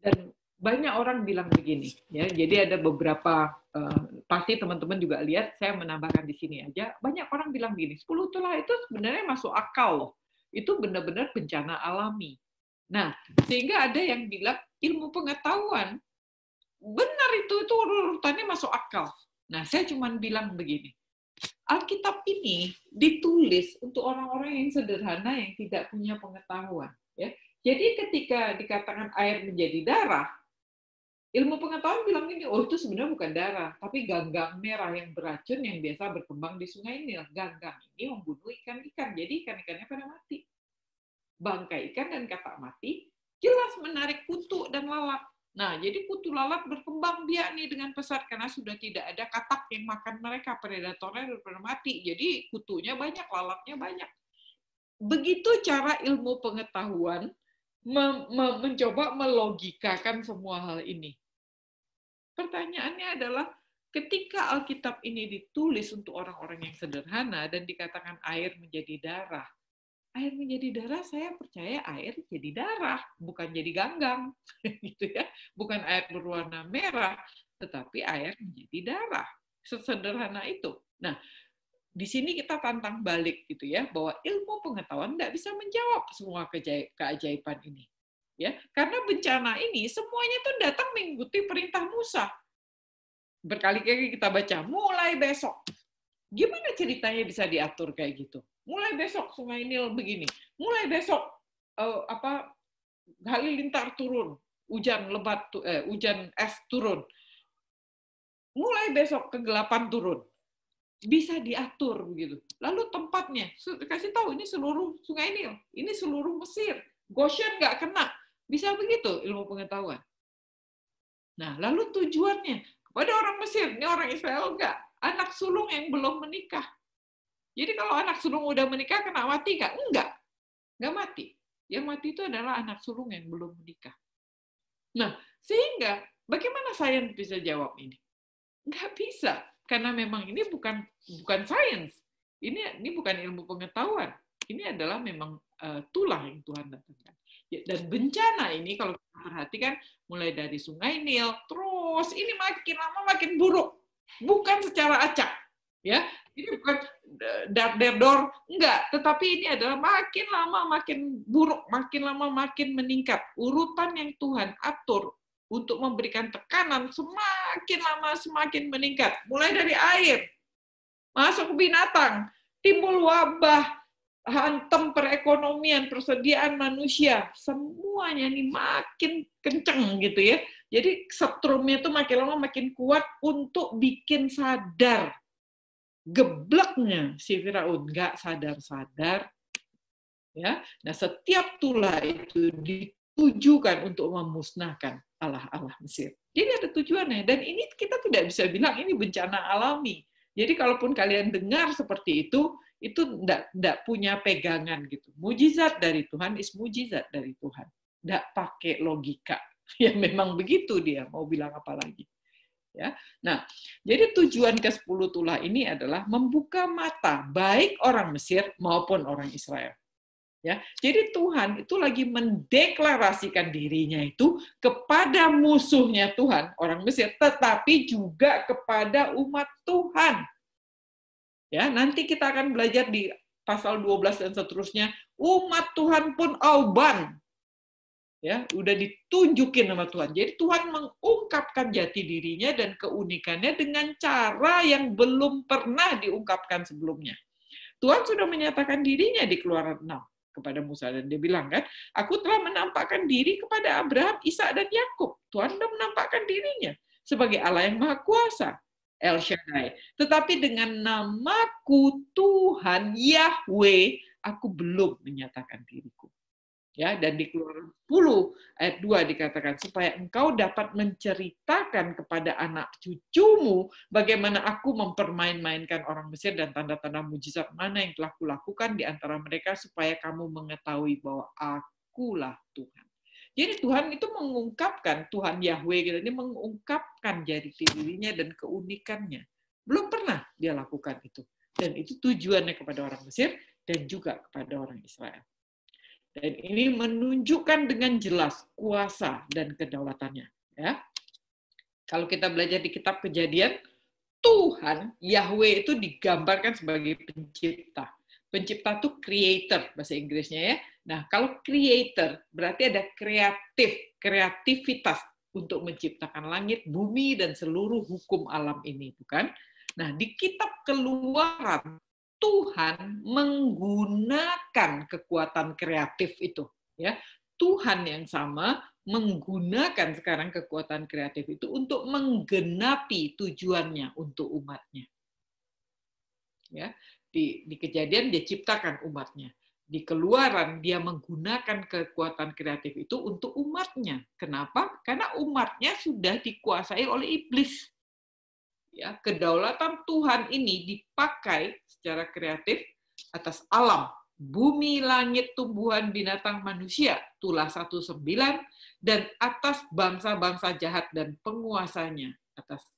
Dan banyak orang bilang begini, ya. Jadi ada beberapa uh, pasti teman-teman juga lihat, saya menambahkan di sini aja. Banyak orang bilang begini. 10 tulah itu sebenarnya masuk akal loh. Itu benar-benar bencana alami. Nah, sehingga ada yang bilang ilmu pengetahuan benar itu itu urutannya masuk akal. Nah, saya cuma bilang begini, Alkitab ini ditulis untuk orang-orang yang sederhana yang tidak punya pengetahuan. Ya. Jadi ketika dikatakan air menjadi darah, ilmu pengetahuan bilang ini, oh itu sebenarnya bukan darah, tapi ganggang merah yang beracun yang biasa berkembang di sungai ini. Ganggang ini membunuh ikan-ikan, jadi ikan-ikannya pada mati. Bangkai ikan dan katak mati jelas menarik kutu dan lalat. Nah, jadi kutu lalat berkembang biak nih dengan pesat karena sudah tidak ada katak yang makan mereka, predatornya sudah mati. Jadi kutunya banyak, lalatnya banyak. Begitu cara ilmu pengetahuan mencoba melogikakan semua hal ini. Pertanyaannya adalah ketika Alkitab ini ditulis untuk orang-orang yang sederhana dan dikatakan air menjadi darah, air menjadi darah, saya percaya air jadi darah, bukan jadi ganggang, gitu ya. Bukan air berwarna merah, tetapi air menjadi darah. Sesederhana itu. Nah, di sini kita tantang balik gitu ya bahwa ilmu pengetahuan tidak bisa menjawab semua keajaiban ini ya karena bencana ini semuanya tuh datang mengikuti perintah Musa berkali-kali kita baca mulai besok gimana ceritanya bisa diatur kayak gitu? Mulai besok Sungai Nil begini, mulai besok uh, apa Halilintar turun, hujan lebat, eh, hujan es turun, mulai besok kegelapan turun, bisa diatur begitu. Lalu tempatnya, kasih tahu ini seluruh Sungai Nil, ini seluruh Mesir, Goshen nggak kena, bisa begitu ilmu pengetahuan. Nah, lalu tujuannya kepada orang Mesir, ini orang Israel enggak anak sulung yang belum menikah. Jadi kalau anak sulung udah menikah kena mati nggak? Enggak. Nggak mati. Yang mati itu adalah anak sulung yang belum menikah. Nah, sehingga bagaimana sains bisa jawab ini? Nggak bisa. Karena memang ini bukan bukan sains. Ini ini bukan ilmu pengetahuan. Ini adalah memang uh, eh, tulah yang Tuhan datangkan. Ya, dan bencana ini kalau kita perhatikan mulai dari Sungai Nil terus ini makin lama makin buruk bukan secara acak ya ini bukan e, dar der dor enggak tetapi ini adalah makin lama makin buruk makin lama makin meningkat urutan yang Tuhan atur untuk memberikan tekanan semakin lama semakin meningkat mulai dari air masuk ke binatang timbul wabah hantam perekonomian persediaan manusia semuanya ini makin kenceng gitu ya jadi setrumnya itu makin lama makin kuat untuk bikin sadar. Gebleknya si Firaun nggak sadar-sadar. Ya, nah setiap tulah itu ditujukan untuk memusnahkan Allah-Allah Mesir. Jadi ada tujuannya dan ini kita tidak bisa bilang ini bencana alami. Jadi kalaupun kalian dengar seperti itu, itu tidak punya pegangan gitu. Mujizat dari Tuhan is mujizat dari Tuhan. Tidak pakai logika ya memang begitu dia mau bilang apa lagi ya nah jadi tujuan ke sepuluh tulah ini adalah membuka mata baik orang Mesir maupun orang Israel ya jadi Tuhan itu lagi mendeklarasikan dirinya itu kepada musuhnya Tuhan orang Mesir tetapi juga kepada umat Tuhan ya nanti kita akan belajar di pasal 12 dan seterusnya umat Tuhan pun auban ya udah ditunjukin sama Tuhan. Jadi Tuhan mengungkapkan jati dirinya dan keunikannya dengan cara yang belum pernah diungkapkan sebelumnya. Tuhan sudah menyatakan dirinya di Keluaran 6 kepada Musa dan dia bilang kan, aku telah menampakkan diri kepada Abraham, Ishak dan Yakub. Tuhan sudah menampakkan dirinya sebagai Allah yang Maha Kuasa. El Shaddai. Tetapi dengan namaku Tuhan Yahweh, aku belum menyatakan diriku ya dan di Keluaran 10 ayat 2 dikatakan supaya engkau dapat menceritakan kepada anak cucumu bagaimana aku mempermain-mainkan orang Mesir dan tanda-tanda mujizat mana yang telah kulakukan di antara mereka supaya kamu mengetahui bahwa akulah Tuhan. Jadi Tuhan itu mengungkapkan Tuhan Yahweh gitu ini mengungkapkan jadi dirinya dan keunikannya. Belum pernah dia lakukan itu. Dan itu tujuannya kepada orang Mesir dan juga kepada orang Israel. Dan ini menunjukkan dengan jelas kuasa dan kedaulatannya. Ya. Kalau kita belajar di kitab kejadian, Tuhan, Yahweh itu digambarkan sebagai pencipta. Pencipta itu creator, bahasa Inggrisnya ya. Nah, kalau creator, berarti ada kreatif, kreativitas untuk menciptakan langit, bumi, dan seluruh hukum alam ini, bukan? Nah, di kitab keluaran, Tuhan menggunakan kekuatan kreatif itu ya Tuhan yang sama menggunakan sekarang kekuatan kreatif itu untuk menggenapi tujuannya untuk umatnya ya di, di kejadian dia ciptakan umatnya di keluaran dia menggunakan kekuatan kreatif itu untuk umatnya kenapa karena umatnya sudah dikuasai oleh iblis ya kedaulatan Tuhan ini dipakai secara kreatif atas alam bumi langit tumbuhan binatang manusia tulah 19 dan atas bangsa-bangsa jahat dan penguasanya atas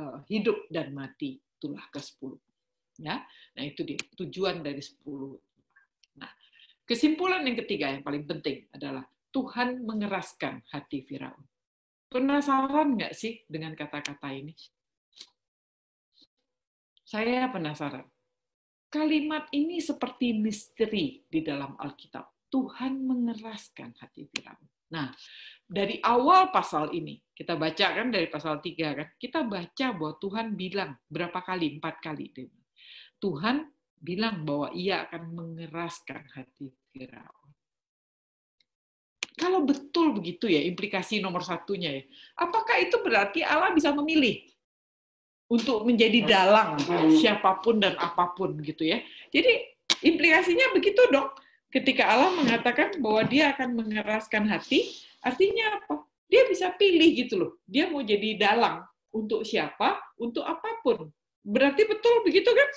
uh, hidup dan mati tulah ke-10 ya nah itu dia tujuan dari 10 nah kesimpulan yang ketiga yang paling penting adalah Tuhan mengeraskan hati Firaun penasaran nggak sih dengan kata-kata ini saya penasaran. Kalimat ini seperti misteri di dalam Alkitab. Tuhan mengeraskan hati Firaun. Nah, dari awal pasal ini, kita baca kan dari pasal 3 kan, kita baca bahwa Tuhan bilang berapa kali? Empat kali. Tuhan bilang bahwa ia akan mengeraskan hati Firaun. Kalau betul begitu ya implikasi nomor satunya ya, apakah itu berarti Allah bisa memilih? untuk menjadi hmm. dalang hmm. siapapun dan apapun gitu ya. Jadi implikasinya begitu dong. Ketika Allah mengatakan bahwa dia akan mengeraskan hati, artinya apa? Dia bisa pilih gitu loh. Dia mau jadi dalang untuk siapa, untuk apapun. Berarti betul begitu kan?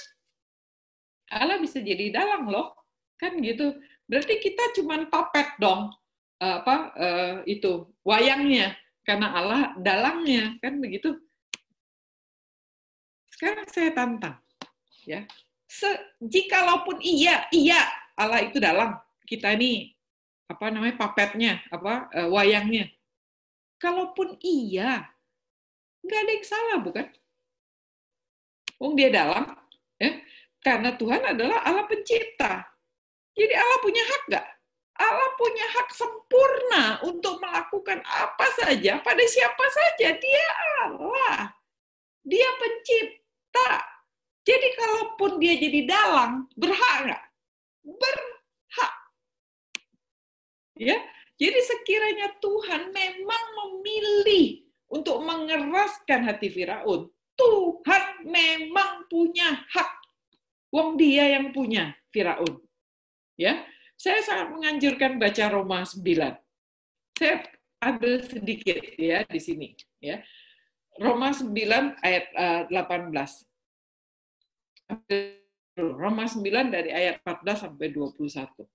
Allah bisa jadi dalang loh. Kan gitu. Berarti kita cuma papet dong eh, apa eh, itu wayangnya karena Allah dalangnya kan begitu sekarang saya tantang. Ya. Se jikalaupun iya, iya Allah itu dalam kita ini apa namanya papetnya, apa eh, wayangnya.
Kalaupun iya, nggak ada yang salah bukan?
Wong dia dalam, ya. Karena Tuhan adalah Allah pencipta. Jadi Allah punya hak nggak? Allah punya hak sempurna untuk melakukan apa saja pada siapa saja. Dia Allah. Dia pencipta Tak. Jadi kalaupun dia jadi dalang, berhak nggak? Berhak. Ya, jadi sekiranya Tuhan memang memilih untuk mengeraskan hati Firaun, Tuhan memang punya hak. Wong dia yang punya Firaun. Ya, saya sangat menganjurkan baca Roma 9. Saya ambil sedikit ya di sini ya. Roma 9 ayat 18. Eh, Roma 9 dari ayat 14 sampai 21.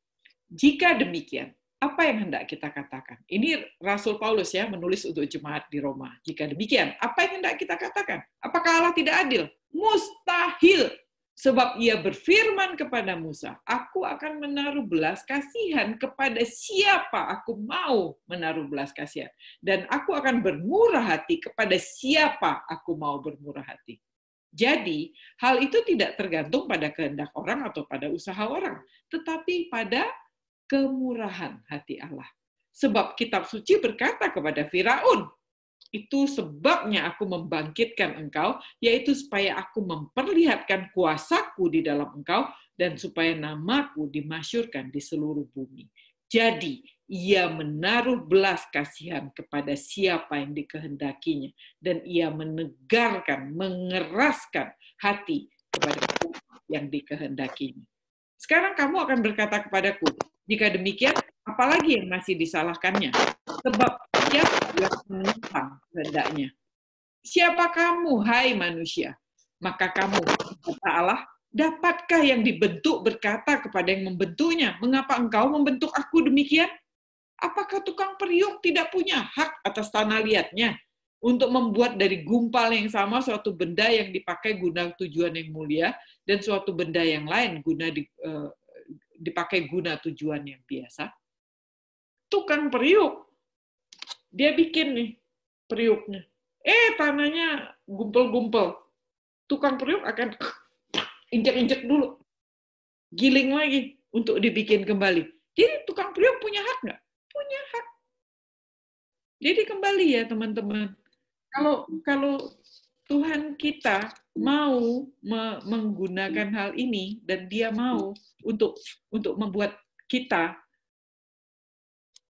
Jika demikian, apa yang hendak kita katakan? Ini Rasul Paulus ya menulis untuk jemaat di Roma. Jika demikian, apa yang hendak kita katakan? Apakah Allah tidak adil? Mustahil Sebab ia berfirman kepada Musa, aku akan menaruh belas kasihan kepada siapa aku mau menaruh belas kasihan. Dan aku akan bermurah hati kepada siapa aku mau bermurah hati. Jadi, hal itu tidak tergantung pada kehendak orang atau pada usaha orang, tetapi pada kemurahan hati Allah. Sebab kitab suci berkata kepada Firaun, itu sebabnya aku membangkitkan engkau, yaitu supaya aku memperlihatkan kuasaku di dalam engkau, dan supaya namaku dimasyurkan di seluruh bumi. Jadi, ia menaruh belas kasihan kepada siapa yang dikehendakinya, dan ia menegarkan, mengeraskan hati kepada yang dikehendakinya. Sekarang kamu akan berkata kepadaku, jika demikian, apalagi yang masih disalahkannya? Sebab siapa adalah menentang rendahnya. Siapa kamu, hai manusia? Maka kamu, kata Allah, dapatkah yang dibentuk berkata kepada yang membentuknya, mengapa engkau membentuk aku demikian? Apakah tukang periuk tidak punya hak atas tanah liatnya untuk membuat dari gumpal yang sama suatu benda yang dipakai guna tujuan yang mulia dan suatu benda yang lain guna di, eh, dipakai guna tujuan yang biasa? Tukang periuk dia bikin nih periuknya. Eh, tanahnya gumpel-gumpel. Tukang periuk akan injek-injek dulu. Giling lagi untuk dibikin kembali. Jadi tukang periuk punya hak nggak? Punya hak. Jadi kembali ya teman-teman. Kalau kalau Tuhan kita mau me menggunakan hal ini dan dia mau untuk untuk membuat kita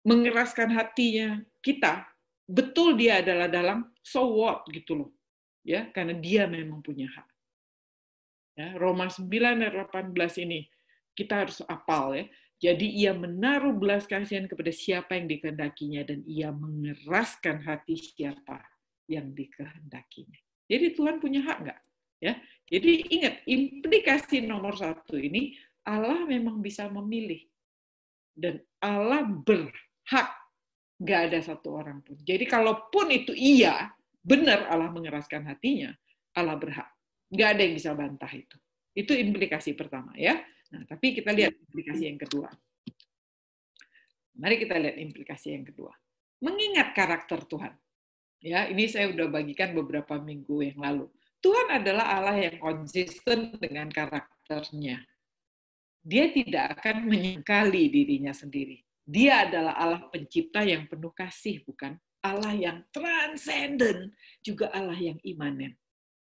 mengeraskan hatinya kita betul dia adalah dalang so what gitu loh ya karena dia memang punya hak ya Roma 9 dan 18 ini kita harus apal ya jadi ia menaruh belas kasihan kepada siapa yang dikehendakinya dan ia mengeraskan hati siapa yang dikehendakinya jadi Tuhan punya hak nggak ya jadi ingat implikasi nomor satu ini Allah memang bisa memilih dan Allah berhak hak gak ada satu orang pun. Jadi kalaupun itu iya, benar Allah mengeraskan hatinya, Allah berhak. Gak ada yang bisa bantah itu. Itu implikasi pertama ya. Nah, tapi kita lihat implikasi yang kedua. Mari kita lihat implikasi yang kedua. Mengingat karakter Tuhan. Ya, ini saya sudah bagikan beberapa minggu yang lalu. Tuhan adalah Allah yang konsisten dengan karakternya. Dia tidak akan menyangkali dirinya sendiri dia adalah Allah pencipta yang penuh kasih, bukan? Allah yang transenden, juga Allah yang imanen.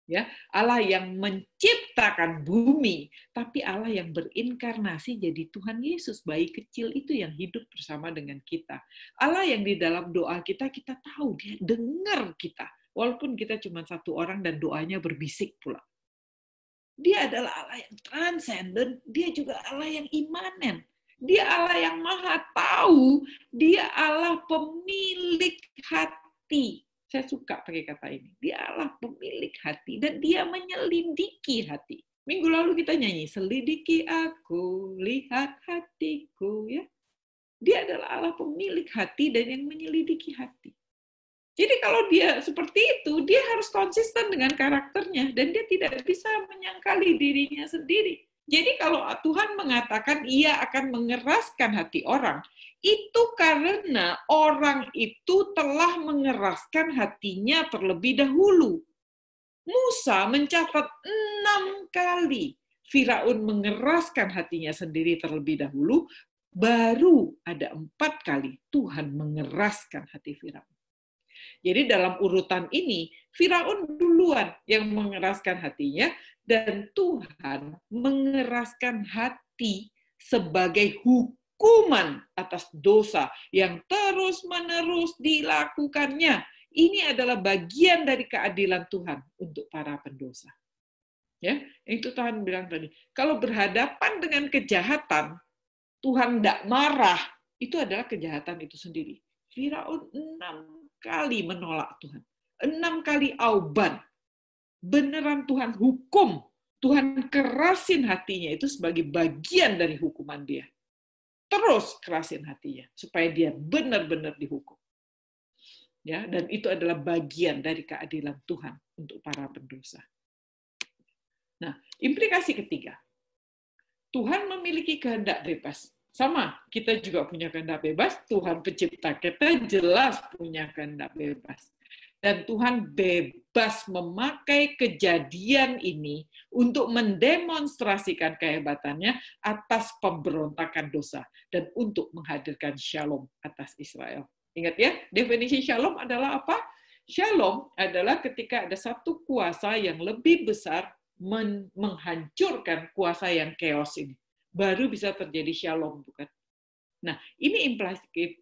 Ya, Allah yang menciptakan bumi, tapi Allah yang berinkarnasi jadi Tuhan Yesus, bayi kecil itu yang hidup bersama dengan kita. Allah yang di dalam doa kita, kita tahu, dia dengar kita. Walaupun kita cuma satu orang dan doanya berbisik pula. Dia adalah Allah yang transenden, dia juga Allah yang imanen. Dia Allah yang maha tahu, dia Allah pemilik hati. Saya suka pakai kata ini. Dia Allah pemilik hati dan dia menyelidiki hati. Minggu lalu kita nyanyi, selidiki aku, lihat hatiku. ya. Dia adalah Allah pemilik hati dan yang menyelidiki hati. Jadi kalau dia seperti itu, dia harus konsisten dengan karakternya dan dia tidak bisa menyangkali dirinya sendiri. Jadi kalau Tuhan mengatakan ia akan mengeraskan hati orang, itu karena orang itu telah mengeraskan hatinya terlebih dahulu. Musa mencatat enam kali Firaun mengeraskan hatinya sendiri terlebih dahulu, baru ada empat kali Tuhan mengeraskan hati Firaun. Jadi dalam urutan ini, Firaun duluan yang mengeraskan hatinya, dan Tuhan mengeraskan hati sebagai hukuman atas dosa yang terus-menerus dilakukannya. Ini adalah bagian dari keadilan Tuhan untuk para pendosa. Ya, itu Tuhan bilang tadi. Kalau berhadapan dengan kejahatan, Tuhan tidak marah, itu adalah kejahatan itu sendiri. Firaun enam kali menolak Tuhan. Enam kali auban beneran Tuhan hukum, Tuhan kerasin hatinya itu sebagai bagian dari hukuman dia. Terus kerasin hatinya supaya dia benar-benar dihukum. Ya, dan itu adalah bagian dari keadilan Tuhan untuk para pendosa. Nah, implikasi ketiga. Tuhan memiliki kehendak bebas. Sama, kita juga punya kehendak bebas, Tuhan pencipta kita jelas punya kehendak bebas dan Tuhan bebas memakai kejadian ini untuk mendemonstrasikan kehebatannya atas pemberontakan dosa dan untuk menghadirkan shalom atas Israel. Ingat ya, definisi shalom adalah apa? Shalom adalah ketika ada satu kuasa yang lebih besar menghancurkan kuasa yang chaos ini. Baru bisa terjadi shalom, bukan? Nah, ini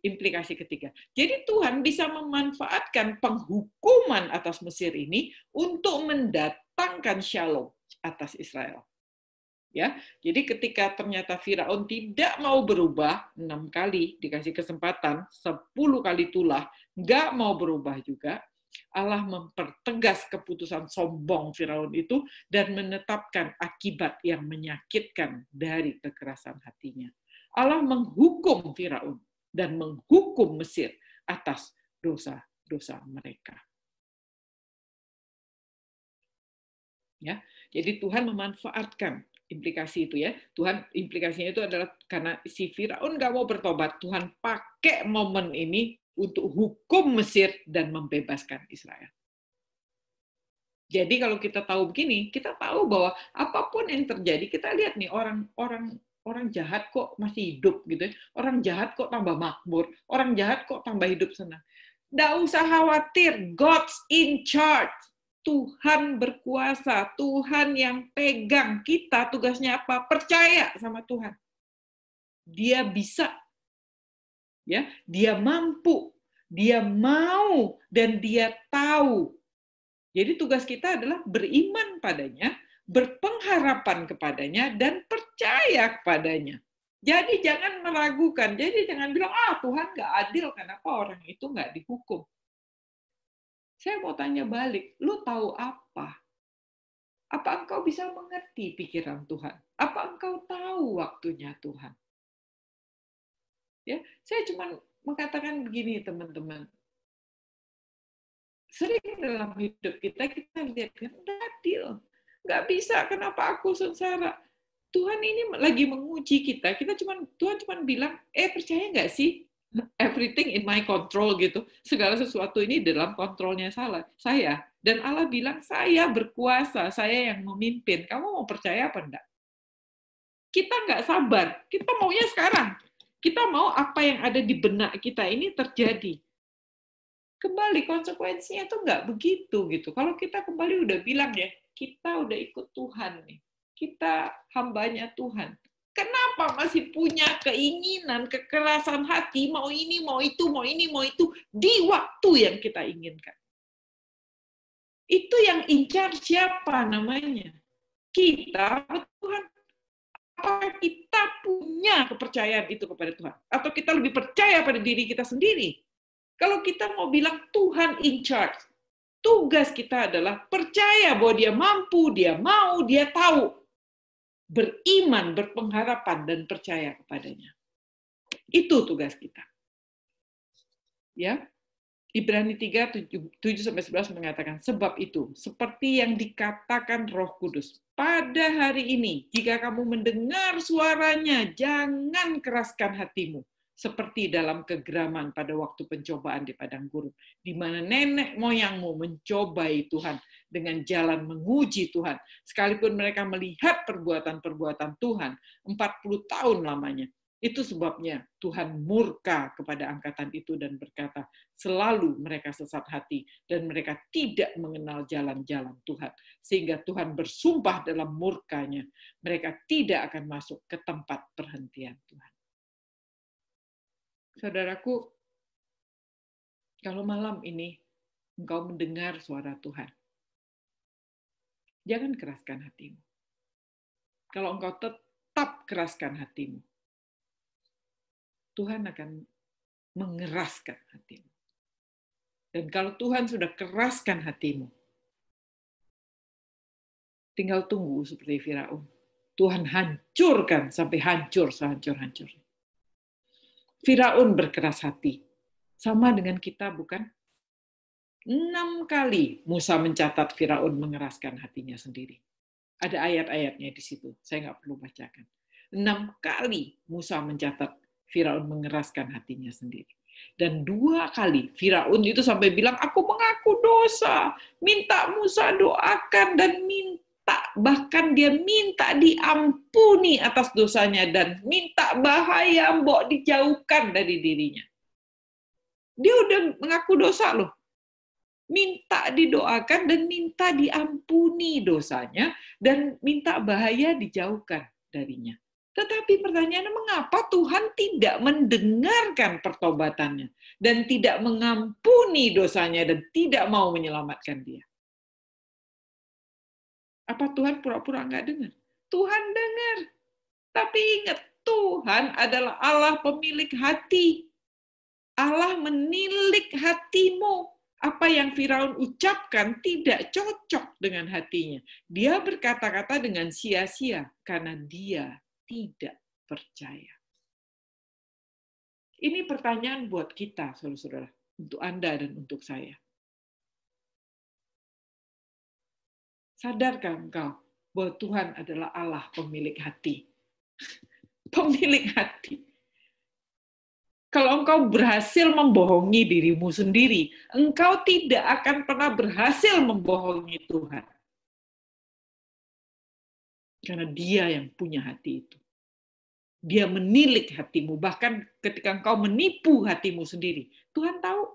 implikasi, ketiga. Jadi Tuhan bisa memanfaatkan penghukuman atas Mesir ini untuk mendatangkan shalom atas Israel. Ya, jadi ketika ternyata Firaun tidak mau berubah enam kali dikasih kesempatan, sepuluh kali tulah nggak mau berubah juga, Allah mempertegas keputusan sombong Firaun itu dan menetapkan akibat yang menyakitkan dari kekerasan hatinya. Allah menghukum Firaun dan menghukum Mesir atas dosa-dosa mereka. Ya, jadi Tuhan memanfaatkan implikasi itu ya. Tuhan implikasinya itu adalah karena si Firaun nggak mau bertobat, Tuhan pakai momen ini untuk hukum Mesir dan membebaskan Israel. Jadi kalau kita tahu begini, kita tahu bahwa apapun yang terjadi, kita lihat nih orang-orang orang jahat kok masih hidup gitu ya. Orang jahat kok tambah makmur, orang jahat kok tambah hidup senang. Tidak usah khawatir, God's in charge. Tuhan berkuasa, Tuhan yang pegang kita tugasnya apa? Percaya sama Tuhan. Dia bisa. Ya, dia mampu, dia mau dan dia tahu. Jadi tugas kita adalah beriman padanya berpengharapan kepadanya dan percaya kepadanya. Jadi jangan meragukan, jadi jangan bilang, ah Tuhan nggak adil, kenapa orang itu nggak dihukum. Saya mau tanya balik, lu tahu apa? Apa engkau bisa mengerti pikiran Tuhan? Apa engkau tahu waktunya Tuhan? Ya, saya cuma mengatakan begini teman-teman. Sering dalam hidup kita kita lihat nggak adil, nggak bisa kenapa aku sengsara Tuhan ini lagi menguji kita kita cuman Tuhan cuman bilang eh percaya nggak sih everything in my control gitu segala sesuatu ini dalam kontrolnya salah saya dan Allah bilang saya berkuasa saya yang memimpin kamu mau percaya apa enggak kita nggak sabar kita maunya sekarang kita mau apa yang ada di benak kita ini terjadi kembali konsekuensinya tuh nggak begitu gitu. Kalau kita kembali udah bilang ya, kita udah ikut Tuhan nih. Kita hambanya Tuhan. Kenapa masih punya keinginan, kekerasan hati, mau ini, mau itu, mau ini, mau itu, di waktu yang kita inginkan? Itu yang incar siapa namanya? Kita, Tuhan. Apakah kita punya kepercayaan itu kepada Tuhan? Atau kita lebih percaya pada diri kita sendiri? Kalau kita mau bilang Tuhan in charge, Tugas kita adalah percaya bahwa dia mampu, dia mau, dia tahu. Beriman, berpengharapan, dan percaya kepadanya. Itu tugas kita. Ya, Ibrani 3, 7-11 mengatakan, Sebab itu, seperti yang dikatakan roh kudus, pada hari ini, jika kamu mendengar suaranya, jangan keraskan hatimu seperti dalam kegeraman pada waktu pencobaan di padang gurun, di mana nenek moyangmu mencobai Tuhan dengan jalan menguji Tuhan, sekalipun mereka melihat perbuatan-perbuatan Tuhan 40 tahun lamanya. Itu sebabnya Tuhan murka kepada angkatan itu dan berkata, selalu mereka sesat hati dan mereka tidak mengenal jalan-jalan Tuhan. Sehingga Tuhan bersumpah dalam murkanya, mereka tidak akan masuk ke tempat perhentian Tuhan saudaraku, kalau malam ini engkau mendengar suara Tuhan, jangan keraskan hatimu. Kalau engkau tetap keraskan hatimu,
Tuhan akan mengeraskan hatimu. Dan kalau
Tuhan sudah keraskan hatimu, tinggal tunggu seperti Firaun. Tuhan hancurkan sampai hancur sehancur-hancurnya. Firaun berkeras hati. Sama dengan kita, bukan? Enam kali Musa mencatat Firaun mengeraskan hatinya sendiri. Ada ayat-ayatnya di situ, saya nggak perlu bacakan. Enam kali Musa mencatat Firaun mengeraskan hatinya sendiri. Dan dua kali Firaun itu sampai bilang, aku mengaku dosa, minta Musa doakan dan minta bahkan dia minta diampuni atas dosanya dan minta bahaya mbok dijauhkan dari dirinya. Dia udah mengaku dosa loh. Minta didoakan dan minta diampuni dosanya dan minta bahaya dijauhkan darinya. Tetapi pertanyaannya mengapa Tuhan tidak mendengarkan pertobatannya dan tidak mengampuni dosanya dan tidak mau menyelamatkan dia? Apa Tuhan pura-pura nggak dengar? Tuhan dengar. Tapi ingat, Tuhan adalah Allah pemilik hati. Allah menilik hatimu. Apa yang Firaun ucapkan tidak cocok dengan hatinya. Dia berkata-kata dengan sia-sia karena dia tidak percaya. Ini pertanyaan buat kita, saudara-saudara, untuk Anda dan untuk saya. Sadarkah engkau bahwa Tuhan adalah Allah pemilik hati? pemilik hati. Kalau engkau berhasil membohongi dirimu sendiri, engkau tidak akan pernah berhasil membohongi Tuhan. Karena dia yang punya hati itu. Dia menilik hatimu, bahkan ketika engkau menipu hatimu sendiri. Tuhan tahu.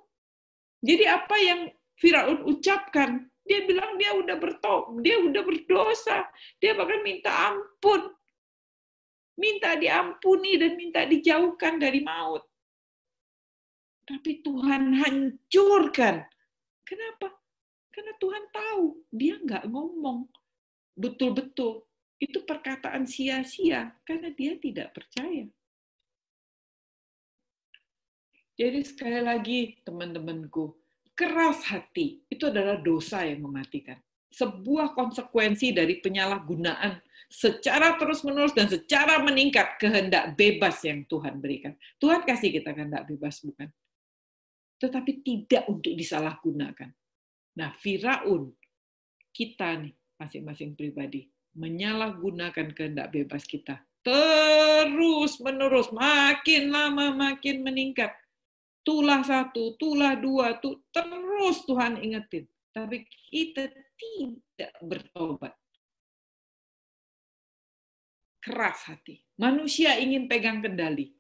Jadi apa yang Firaun ucapkan dia bilang dia udah bertob, dia udah berdosa. Dia bahkan minta ampun. Minta diampuni dan minta dijauhkan dari maut. Tapi Tuhan hancurkan. Kenapa? Karena Tuhan tahu dia nggak ngomong betul-betul. Itu perkataan sia-sia karena dia tidak percaya. Jadi sekali lagi teman-temanku, keras hati itu adalah dosa yang mematikan. Sebuah konsekuensi dari penyalahgunaan secara terus-menerus dan secara meningkat kehendak bebas yang Tuhan berikan. Tuhan kasih kita kehendak bebas, bukan? Tetapi tidak untuk disalahgunakan. Nah, Firaun, kita nih, masing-masing pribadi, menyalahgunakan kehendak bebas kita. Terus-menerus, makin lama makin meningkat tulah satu, tulah dua, tu, terus Tuhan ingetin. Tapi kita tidak bertobat. Keras hati. Manusia ingin pegang kendali.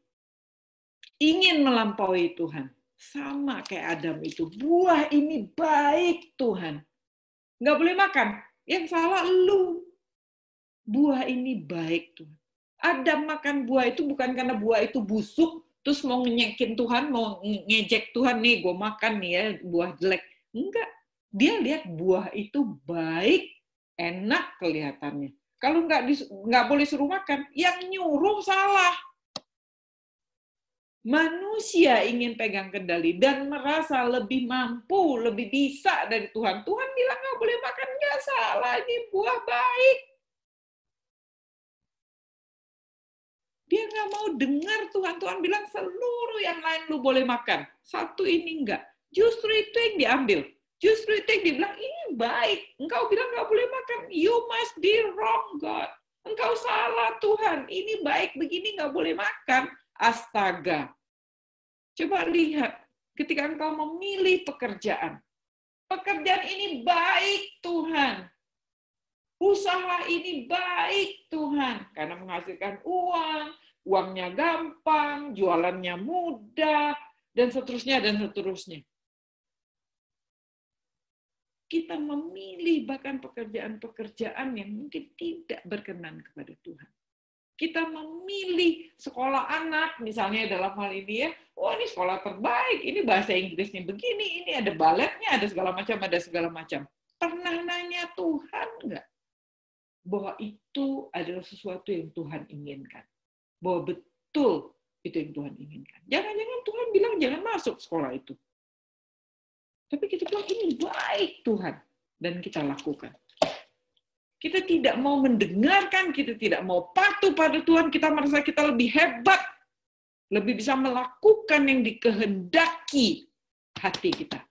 Ingin melampaui Tuhan. Sama kayak Adam itu. Buah ini baik Tuhan. Nggak boleh makan. Yang salah lu. Buah ini baik Tuhan. Adam makan buah itu bukan karena buah itu busuk, terus mau nyekin Tuhan, mau ngejek Tuhan nih, gue makan nih ya buah jelek. Enggak, dia lihat buah itu baik, enak kelihatannya. Kalau nggak nggak boleh suruh makan, yang nyuruh salah. Manusia ingin pegang kendali dan merasa lebih mampu, lebih bisa dari Tuhan. Tuhan bilang nggak boleh makan, nggak salah, ini buah baik
nggak mau dengar Tuhan. Tuhan
bilang seluruh yang lain lu boleh makan. Satu ini enggak. Justru itu yang diambil. Justru itu yang dibilang, ini baik. Engkau bilang nggak boleh makan. You must be wrong, God. Engkau salah, Tuhan. Ini baik begini, nggak boleh makan. Astaga. Coba lihat, ketika engkau memilih pekerjaan. Pekerjaan ini baik, Tuhan. Usaha ini baik, Tuhan. Karena menghasilkan uang, uangnya gampang, jualannya mudah, dan seterusnya, dan seterusnya. Kita memilih bahkan pekerjaan-pekerjaan yang mungkin tidak berkenan kepada Tuhan. Kita memilih sekolah anak, misalnya dalam hal ini ya, oh ini sekolah terbaik, ini bahasa Inggrisnya begini, ini ada baletnya, ada segala macam, ada segala macam. Pernah nanya Tuhan nggak? Bahwa itu adalah sesuatu yang Tuhan inginkan bahwa betul itu yang Tuhan inginkan. Jangan-jangan Tuhan bilang jangan masuk sekolah itu. Tapi kita bilang ini baik Tuhan dan kita lakukan. Kita tidak mau mendengarkan, kita tidak mau patuh pada Tuhan, kita merasa kita lebih hebat, lebih bisa melakukan yang dikehendaki hati kita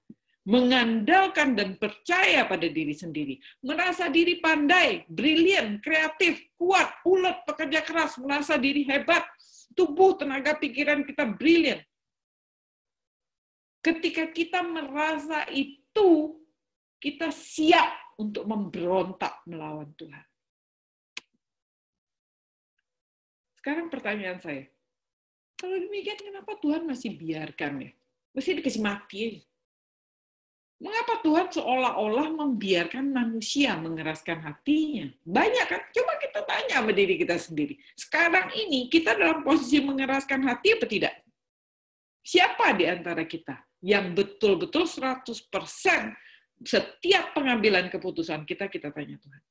mengandalkan dan percaya pada diri sendiri, merasa diri pandai, brilian, kreatif, kuat, ulet, pekerja keras, merasa diri hebat, tubuh, tenaga, pikiran kita brilian. Ketika kita merasa itu, kita siap untuk memberontak melawan Tuhan.
Sekarang pertanyaan saya, kalau
demikian kenapa Tuhan masih biarkan ya? Mesti dikasih mati aja. Mengapa Tuhan seolah-olah membiarkan manusia mengeraskan hatinya? Banyak kan? Coba kita tanya sama diri kita sendiri. Sekarang ini kita dalam posisi mengeraskan hati apa tidak? Siapa di antara kita yang betul-betul 100% setiap pengambilan keputusan kita, kita tanya Tuhan.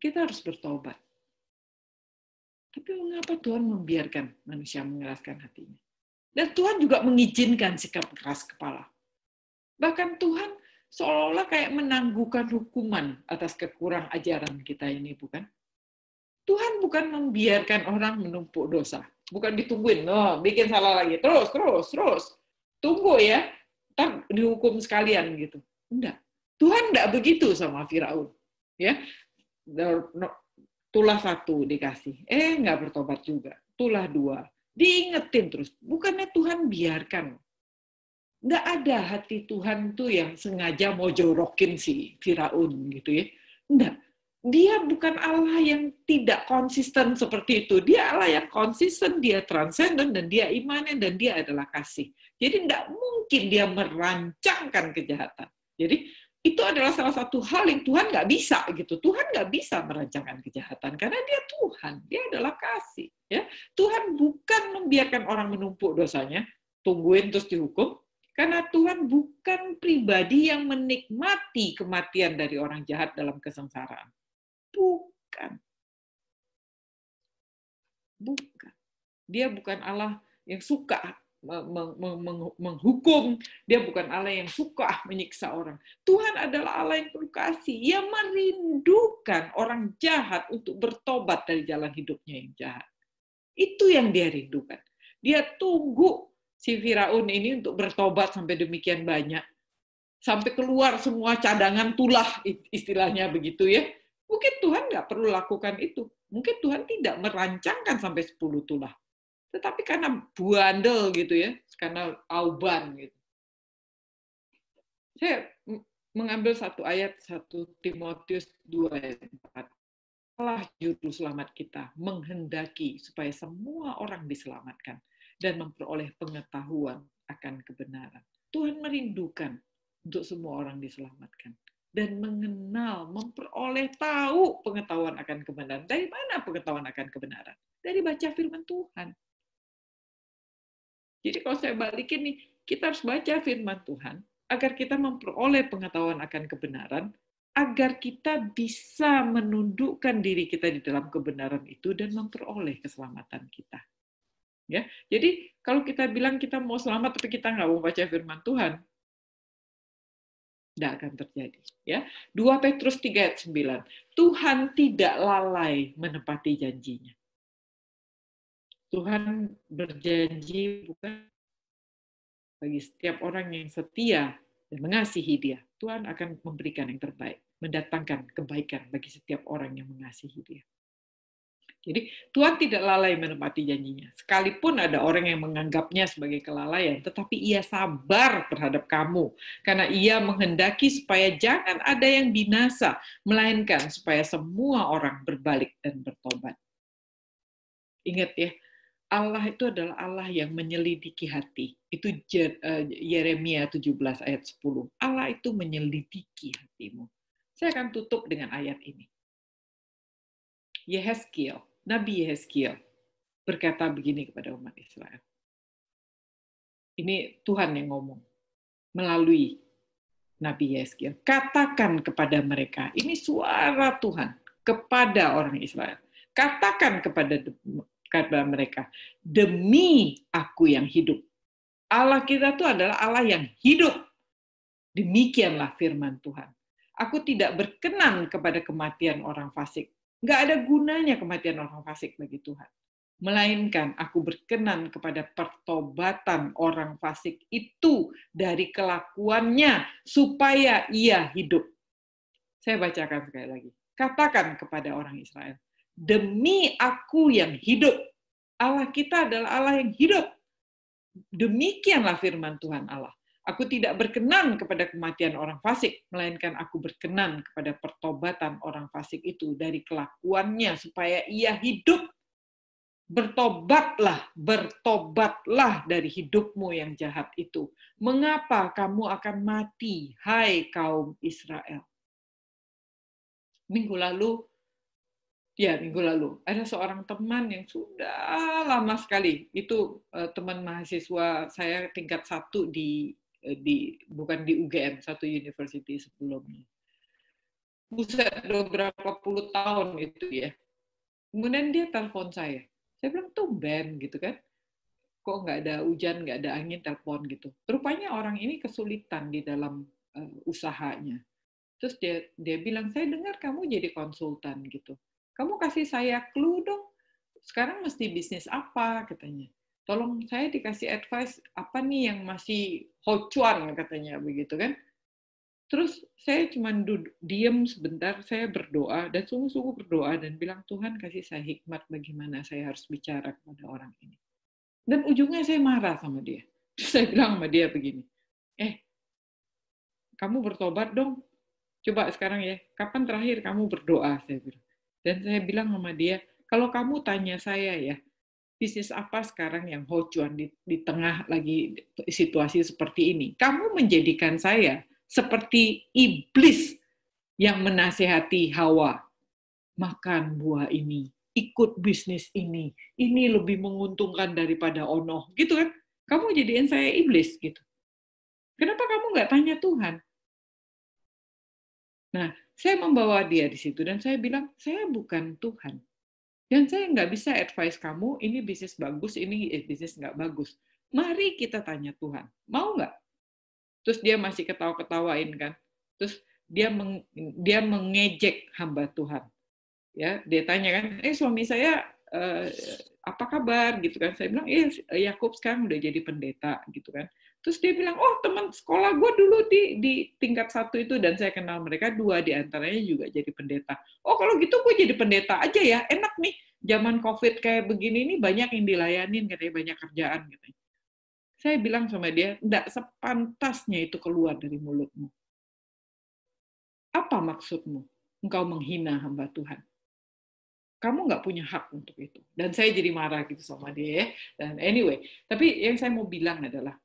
Kita harus bertobat.
Tapi mengapa Tuhan membiarkan manusia mengeraskan hatinya? Dan Tuhan juga mengizinkan sikap keras kepala. Bahkan Tuhan seolah-olah kayak menangguhkan hukuman atas kekurang ajaran kita ini, bukan? Tuhan bukan membiarkan orang menumpuk dosa. Bukan ditungguin, oh, bikin salah lagi, terus, terus, terus. Tunggu ya, ntar dihukum sekalian gitu. Enggak. Tuhan enggak begitu sama Firaun. Ya, tulah satu dikasih, eh nggak bertobat juga. Tulah dua, diingetin terus. Bukannya Tuhan biarkan. Nggak ada hati Tuhan tuh yang sengaja mau jorokin si Firaun gitu ya. Nggak. Dia bukan Allah yang tidak konsisten seperti itu. Dia Allah yang konsisten, dia transenden, dan dia imanen, dan dia adalah kasih. Jadi nggak mungkin dia merancangkan kejahatan. Jadi itu adalah salah satu hal yang Tuhan nggak bisa gitu. Tuhan nggak bisa merancangkan kejahatan karena dia Tuhan, dia adalah kasih. Ya, Tuhan bukan membiarkan orang menumpuk dosanya, tungguin terus dihukum, karena Tuhan bukan pribadi yang menikmati kematian dari orang jahat dalam kesengsaraan. Bukan. Bukan. Dia bukan Allah yang suka menghukum, dia bukan Allah yang suka menyiksa orang. Tuhan adalah Allah yang penuh kasih, ia merindukan orang jahat untuk bertobat dari jalan hidupnya yang jahat. Itu yang dia rindukan. Dia tunggu si Firaun ini untuk bertobat sampai demikian banyak. Sampai keluar semua cadangan tulah, istilahnya begitu ya. Mungkin Tuhan nggak perlu lakukan itu. Mungkin Tuhan tidak merancangkan sampai 10 tulah tetapi karena buandel gitu ya, karena auban gitu. Saya mengambil satu ayat satu Timotius 2 ayat 4. Allah juru selamat kita menghendaki supaya semua orang diselamatkan dan memperoleh pengetahuan akan kebenaran. Tuhan merindukan untuk semua orang diselamatkan dan mengenal, memperoleh tahu pengetahuan akan kebenaran. Dari mana pengetahuan akan kebenaran? Dari baca firman Tuhan. Jadi kalau saya balikin nih, kita harus baca firman Tuhan agar kita memperoleh pengetahuan akan kebenaran, agar kita bisa menundukkan diri kita di dalam kebenaran itu dan memperoleh keselamatan kita. Ya, jadi kalau kita bilang kita mau selamat tapi kita nggak mau baca firman Tuhan, tidak akan terjadi. Ya, 2 Petrus 3 ayat 9. Tuhan tidak lalai menepati janjinya. Tuhan berjanji bukan bagi setiap orang yang setia dan mengasihi dia. Tuhan akan memberikan yang terbaik, mendatangkan kebaikan bagi setiap orang yang mengasihi dia. Jadi Tuhan tidak lalai menepati janjinya. Sekalipun ada orang yang menganggapnya sebagai kelalaian, tetapi ia sabar terhadap kamu. Karena ia menghendaki supaya jangan ada yang binasa, melainkan supaya semua orang berbalik dan bertobat. Ingat ya, Allah itu adalah Allah yang menyelidiki hati. Itu eh, Yeremia 17 ayat 10. Allah itu menyelidiki hatimu. Saya akan tutup dengan ayat ini. Yehezkiel, Nabi Yehezkiel berkata begini kepada umat Israel. Ini Tuhan yang ngomong melalui Nabi Yehezkiel. Katakan kepada mereka, ini suara Tuhan kepada orang Israel. Katakan kepada kata mereka. Demi aku yang hidup. Allah kita itu adalah Allah yang hidup. Demikianlah firman Tuhan. Aku tidak berkenan kepada kematian orang fasik. Nggak ada gunanya kematian orang fasik bagi Tuhan. Melainkan aku berkenan kepada pertobatan orang fasik itu dari kelakuannya supaya ia hidup. Saya bacakan sekali lagi. Katakan kepada orang Israel, demi aku yang hidup. Allah kita adalah Allah yang hidup. Demikianlah firman Tuhan Allah. Aku tidak berkenan kepada kematian orang fasik, melainkan aku berkenan kepada pertobatan orang fasik itu dari kelakuannya supaya ia hidup. Bertobatlah, bertobatlah dari hidupmu yang jahat itu. Mengapa kamu akan mati, hai kaum Israel? Minggu lalu ya minggu lalu ada seorang teman yang sudah lama sekali itu uh, teman mahasiswa saya tingkat satu di eh, di bukan di UGM satu university sebelumnya buset beberapa puluh tahun itu ya kemudian dia telepon saya saya bilang tuh Ben gitu kan kok nggak ada hujan nggak ada angin telepon gitu rupanya orang ini kesulitan di dalam uh, usahanya terus dia dia bilang saya dengar kamu jadi konsultan gitu kamu kasih saya clue dong, sekarang mesti bisnis apa, katanya. Tolong saya dikasih advice, apa nih yang masih hocuan, katanya, begitu kan. Terus saya cuma diam sebentar, saya berdoa, dan sungguh-sungguh berdoa, dan bilang, Tuhan kasih saya hikmat bagaimana saya harus bicara kepada orang ini. Dan ujungnya saya marah sama dia. Terus saya bilang sama dia begini, eh, kamu bertobat dong. Coba sekarang ya, kapan terakhir kamu berdoa? Saya bilang. Dan saya bilang sama dia, kalau kamu tanya saya ya, bisnis apa sekarang yang hocuan di, di tengah lagi situasi seperti ini? Kamu menjadikan saya seperti iblis yang menasehati Hawa. Makan buah ini, ikut bisnis ini, ini lebih menguntungkan daripada onoh, gitu kan? Kamu jadiin saya iblis gitu. Kenapa kamu nggak tanya Tuhan? Nah, saya membawa dia di situ dan saya bilang, saya bukan Tuhan. Dan saya nggak bisa advice kamu, ini bisnis bagus, ini eh, bisnis nggak bagus. Mari kita tanya Tuhan, mau nggak? Terus dia masih ketawa-ketawain kan. Terus dia meng, dia mengejek hamba Tuhan. Ya, dia tanya kan, eh suami saya eh, apa kabar gitu kan? Saya bilang, eh Yakub sekarang udah jadi pendeta gitu kan. Terus dia bilang, oh teman sekolah gue dulu di, di tingkat satu itu, dan saya kenal mereka dua, di antaranya juga jadi pendeta. Oh kalau gitu gue jadi pendeta aja ya, enak nih. Zaman COVID kayak begini ini banyak yang dilayanin, katanya banyak kerjaan. gitu Saya bilang sama dia, enggak sepantasnya itu keluar dari mulutmu. Apa maksudmu? Engkau menghina hamba Tuhan kamu nggak punya hak untuk itu. Dan saya jadi marah gitu sama dia. Ya. Dan anyway, tapi yang saya mau bilang adalah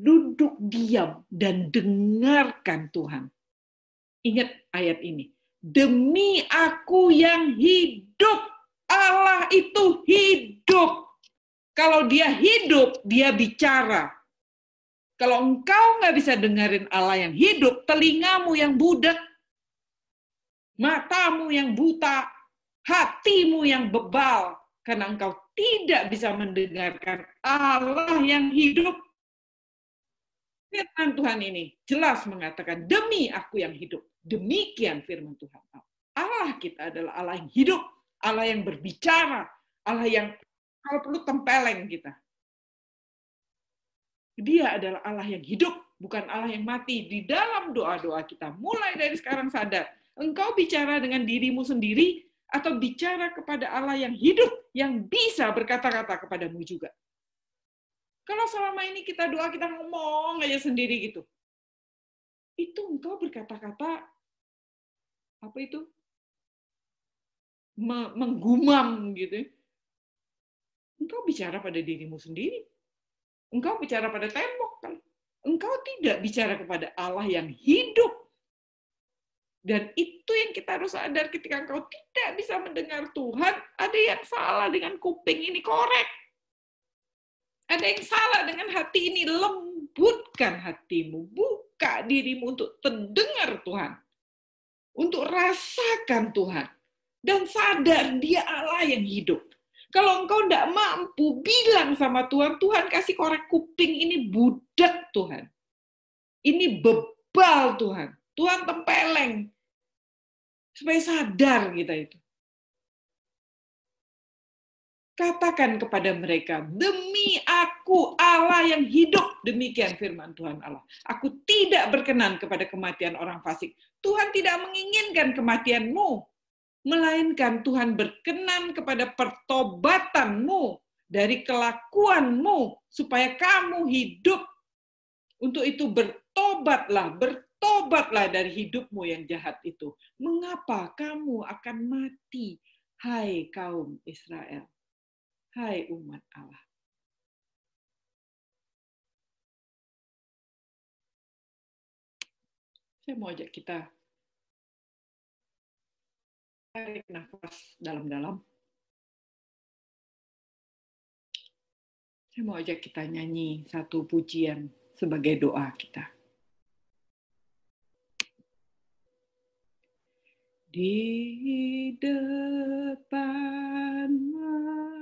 duduk diam dan dengarkan Tuhan. Ingat ayat ini. Demi aku yang hidup, Allah itu hidup. Kalau dia hidup, dia bicara. Kalau engkau nggak bisa dengerin Allah yang hidup, telingamu yang budak, matamu yang buta, hatimu yang bebal, karena engkau tidak bisa mendengarkan Allah yang hidup, Firman Tuhan ini jelas mengatakan, demi aku yang hidup. Demikian firman Tuhan. Allah kita adalah Allah yang hidup, Allah yang berbicara, Allah yang kalau perlu tempeleng kita. Dia adalah Allah yang hidup, bukan Allah yang mati. Di dalam doa-doa kita, mulai dari sekarang sadar, engkau bicara dengan dirimu sendiri atau bicara kepada Allah yang hidup, yang bisa berkata-kata kepadamu juga. Kalau selama ini kita doa, kita ngomong aja sendiri gitu. Itu engkau berkata-kata, apa itu? menggumam gitu. Ya. Engkau bicara pada dirimu sendiri. Engkau bicara pada tembok. Kan? Engkau tidak bicara kepada Allah yang hidup. Dan itu yang kita harus sadar ketika engkau tidak bisa mendengar Tuhan, ada yang salah dengan kuping ini korek ada yang salah dengan hati ini. Lembutkan hatimu. Buka dirimu untuk terdengar Tuhan. Untuk rasakan Tuhan. Dan sadar dia Allah yang hidup. Kalau engkau tidak mampu, bilang sama Tuhan, Tuhan kasih korek kuping ini budak Tuhan. Ini bebal Tuhan. Tuhan
tempeleng. Supaya sadar kita itu.
Katakan kepada mereka, demi aku Allah yang hidup, demikian firman Tuhan Allah. Aku tidak berkenan kepada kematian orang fasik. Tuhan tidak menginginkan kematianmu, melainkan Tuhan berkenan kepada pertobatanmu dari kelakuanmu supaya kamu hidup. Untuk itu bertobatlah, bertobatlah dari hidupmu yang jahat itu. Mengapa kamu akan mati, hai kaum Israel? hai umat Allah.
Saya mau ajak kita tarik nafas dalam-dalam. Saya mau ajak kita nyanyi satu
pujian sebagai doa kita.
Di depan mata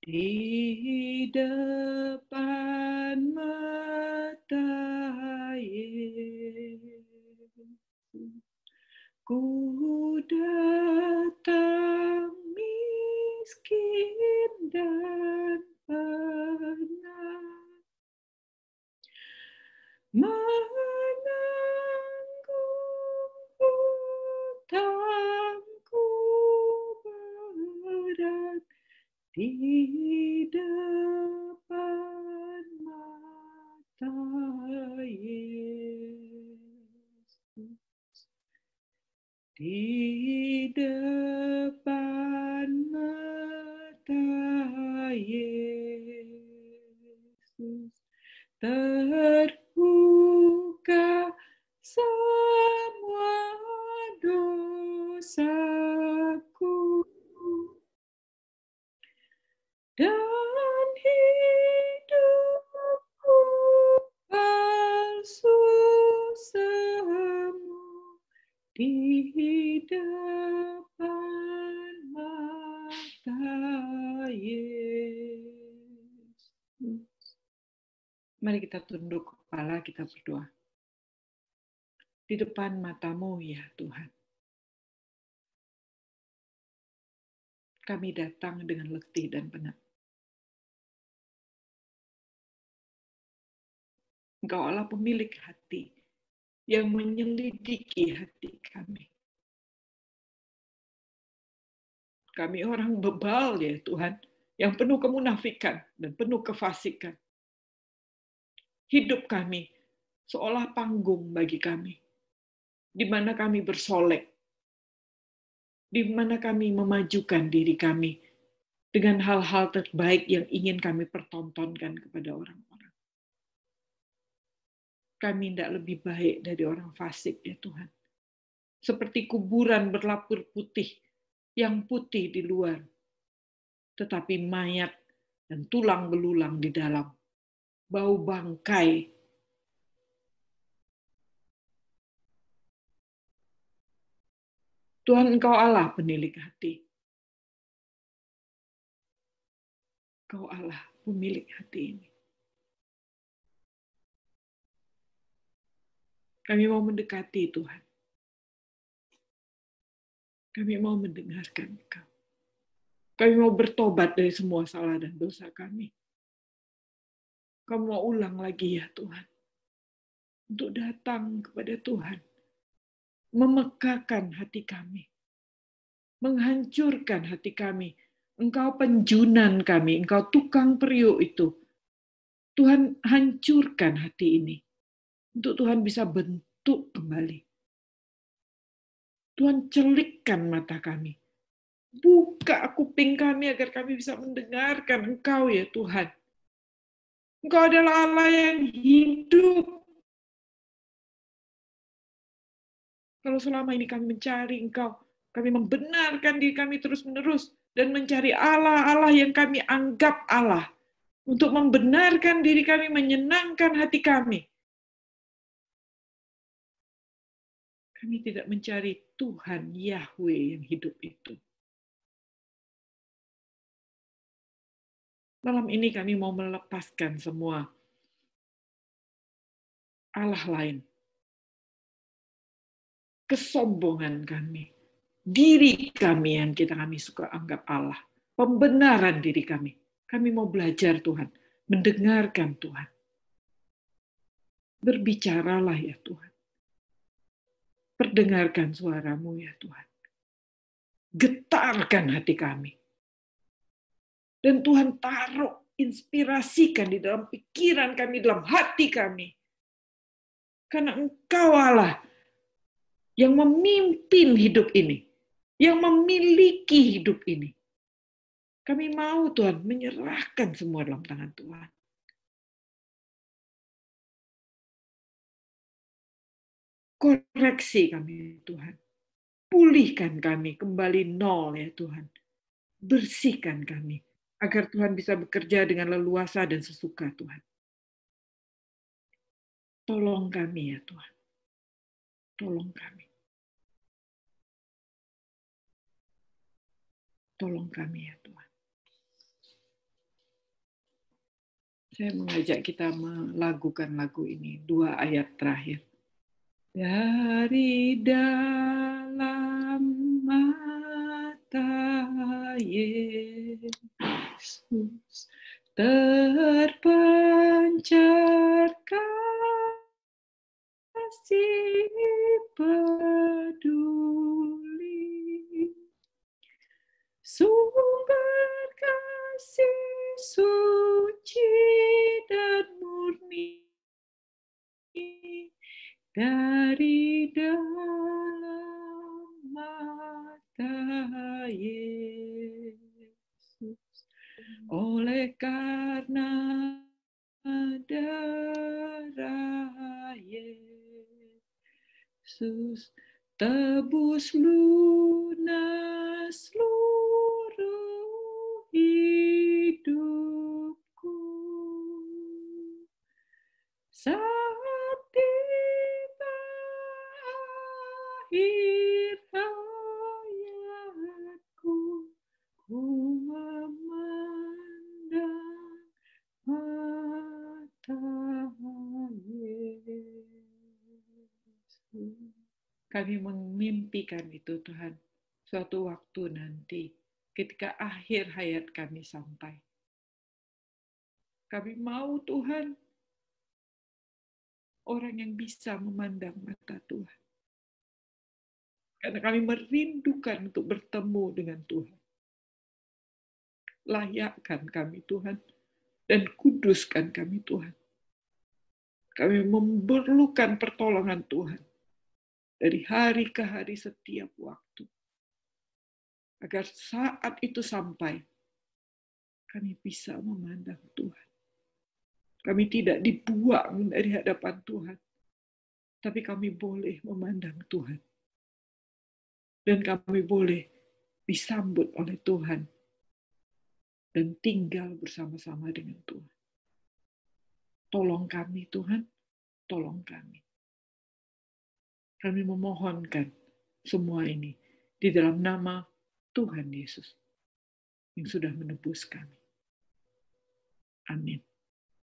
Di depan mata Yesus, ku datang miskin dan penat. Menang datangku berat di depan mata Yesus di depan
tunduk kepala, kita berdoa. Di depan matamu ya Tuhan. Kami datang dengan letih dan penat. Engkau Allah pemilik hati yang menyelidiki hati kami. Kami
orang bebal ya Tuhan, yang penuh kemunafikan dan penuh kefasikan hidup kami seolah panggung bagi kami, di mana kami bersolek, di mana kami memajukan diri kami dengan hal-hal terbaik yang ingin kami pertontonkan kepada orang-orang. Kami tidak lebih baik dari orang fasik, ya Tuhan. Seperti kuburan berlapur putih, yang putih di luar, tetapi mayat dan tulang belulang di dalam bau bangkai.
Tuhan Engkau Allah penilik hati. Engkau Allah pemilik hati ini. Kami mau mendekati Tuhan. Kami mau mendengarkan Engkau. Kami mau bertobat dari semua salah dan dosa kami.
Kamu mau ulang lagi ya Tuhan. Untuk datang kepada Tuhan. Memekakan hati kami. Menghancurkan hati kami. Engkau penjunan kami. Engkau tukang periuk itu. Tuhan hancurkan hati ini. Untuk Tuhan bisa bentuk kembali. Tuhan celikkan mata kami. Buka
kuping kami agar kami bisa mendengarkan Engkau ya Tuhan. Engkau adalah Allah yang hidup.
Kalau selama ini kami mencari Engkau, kami membenarkan diri kami terus-menerus dan mencari Allah-Allah yang kami anggap Allah untuk membenarkan
diri kami, menyenangkan hati kami. Kami tidak mencari Tuhan Yahweh yang hidup itu. Malam ini kami mau melepaskan semua Allah lain.
Kesombongan kami, diri kami yang kita kami suka anggap Allah, pembenaran diri kami. Kami mau belajar Tuhan, mendengarkan Tuhan. Berbicaralah ya Tuhan. Perdengarkan suaramu ya Tuhan. Getarkan hati kami.
Dan Tuhan taruh, inspirasikan di dalam
pikiran kami, dalam hati kami. Karena engkau Allah yang memimpin hidup ini, yang memiliki hidup ini. Kami mau Tuhan menyerahkan semua dalam tangan Tuhan.
koreksi
kami Tuhan. Pulihkan kami kembali nol ya Tuhan. Bersihkan kami agar Tuhan bisa bekerja dengan leluasa dan sesuka Tuhan.
Tolong kami ya Tuhan. Tolong kami.
Tolong kami ya Tuhan. Saya mengajak kita melagukan lagu ini, dua ayat terakhir.
Dari dalam mati. Kota Yesus terpancar kasih peduli sumber kasih suci dan murni dari dalam hati Yesus oleh karena darah Yesus tebus lunas seluruh hidupku saat tiba akhir
Kami memimpikan itu Tuhan. Suatu waktu nanti ketika akhir hayat kami sampai. Kami mau Tuhan orang yang bisa memandang mata Tuhan. Karena kami merindukan untuk bertemu dengan Tuhan. Layakkan kami Tuhan dan kuduskan kami Tuhan. Kami memerlukan pertolongan Tuhan dari hari ke hari setiap waktu. Agar saat itu sampai, kami bisa memandang Tuhan. Kami tidak dibuang dari hadapan Tuhan, tapi kami boleh memandang Tuhan. Dan kami boleh disambut oleh Tuhan
dan tinggal bersama-sama dengan Tuhan.
Tolong kami Tuhan, tolong kami. Kami memohonkan semua ini di dalam nama Tuhan Yesus yang sudah menebus kami.
Amin.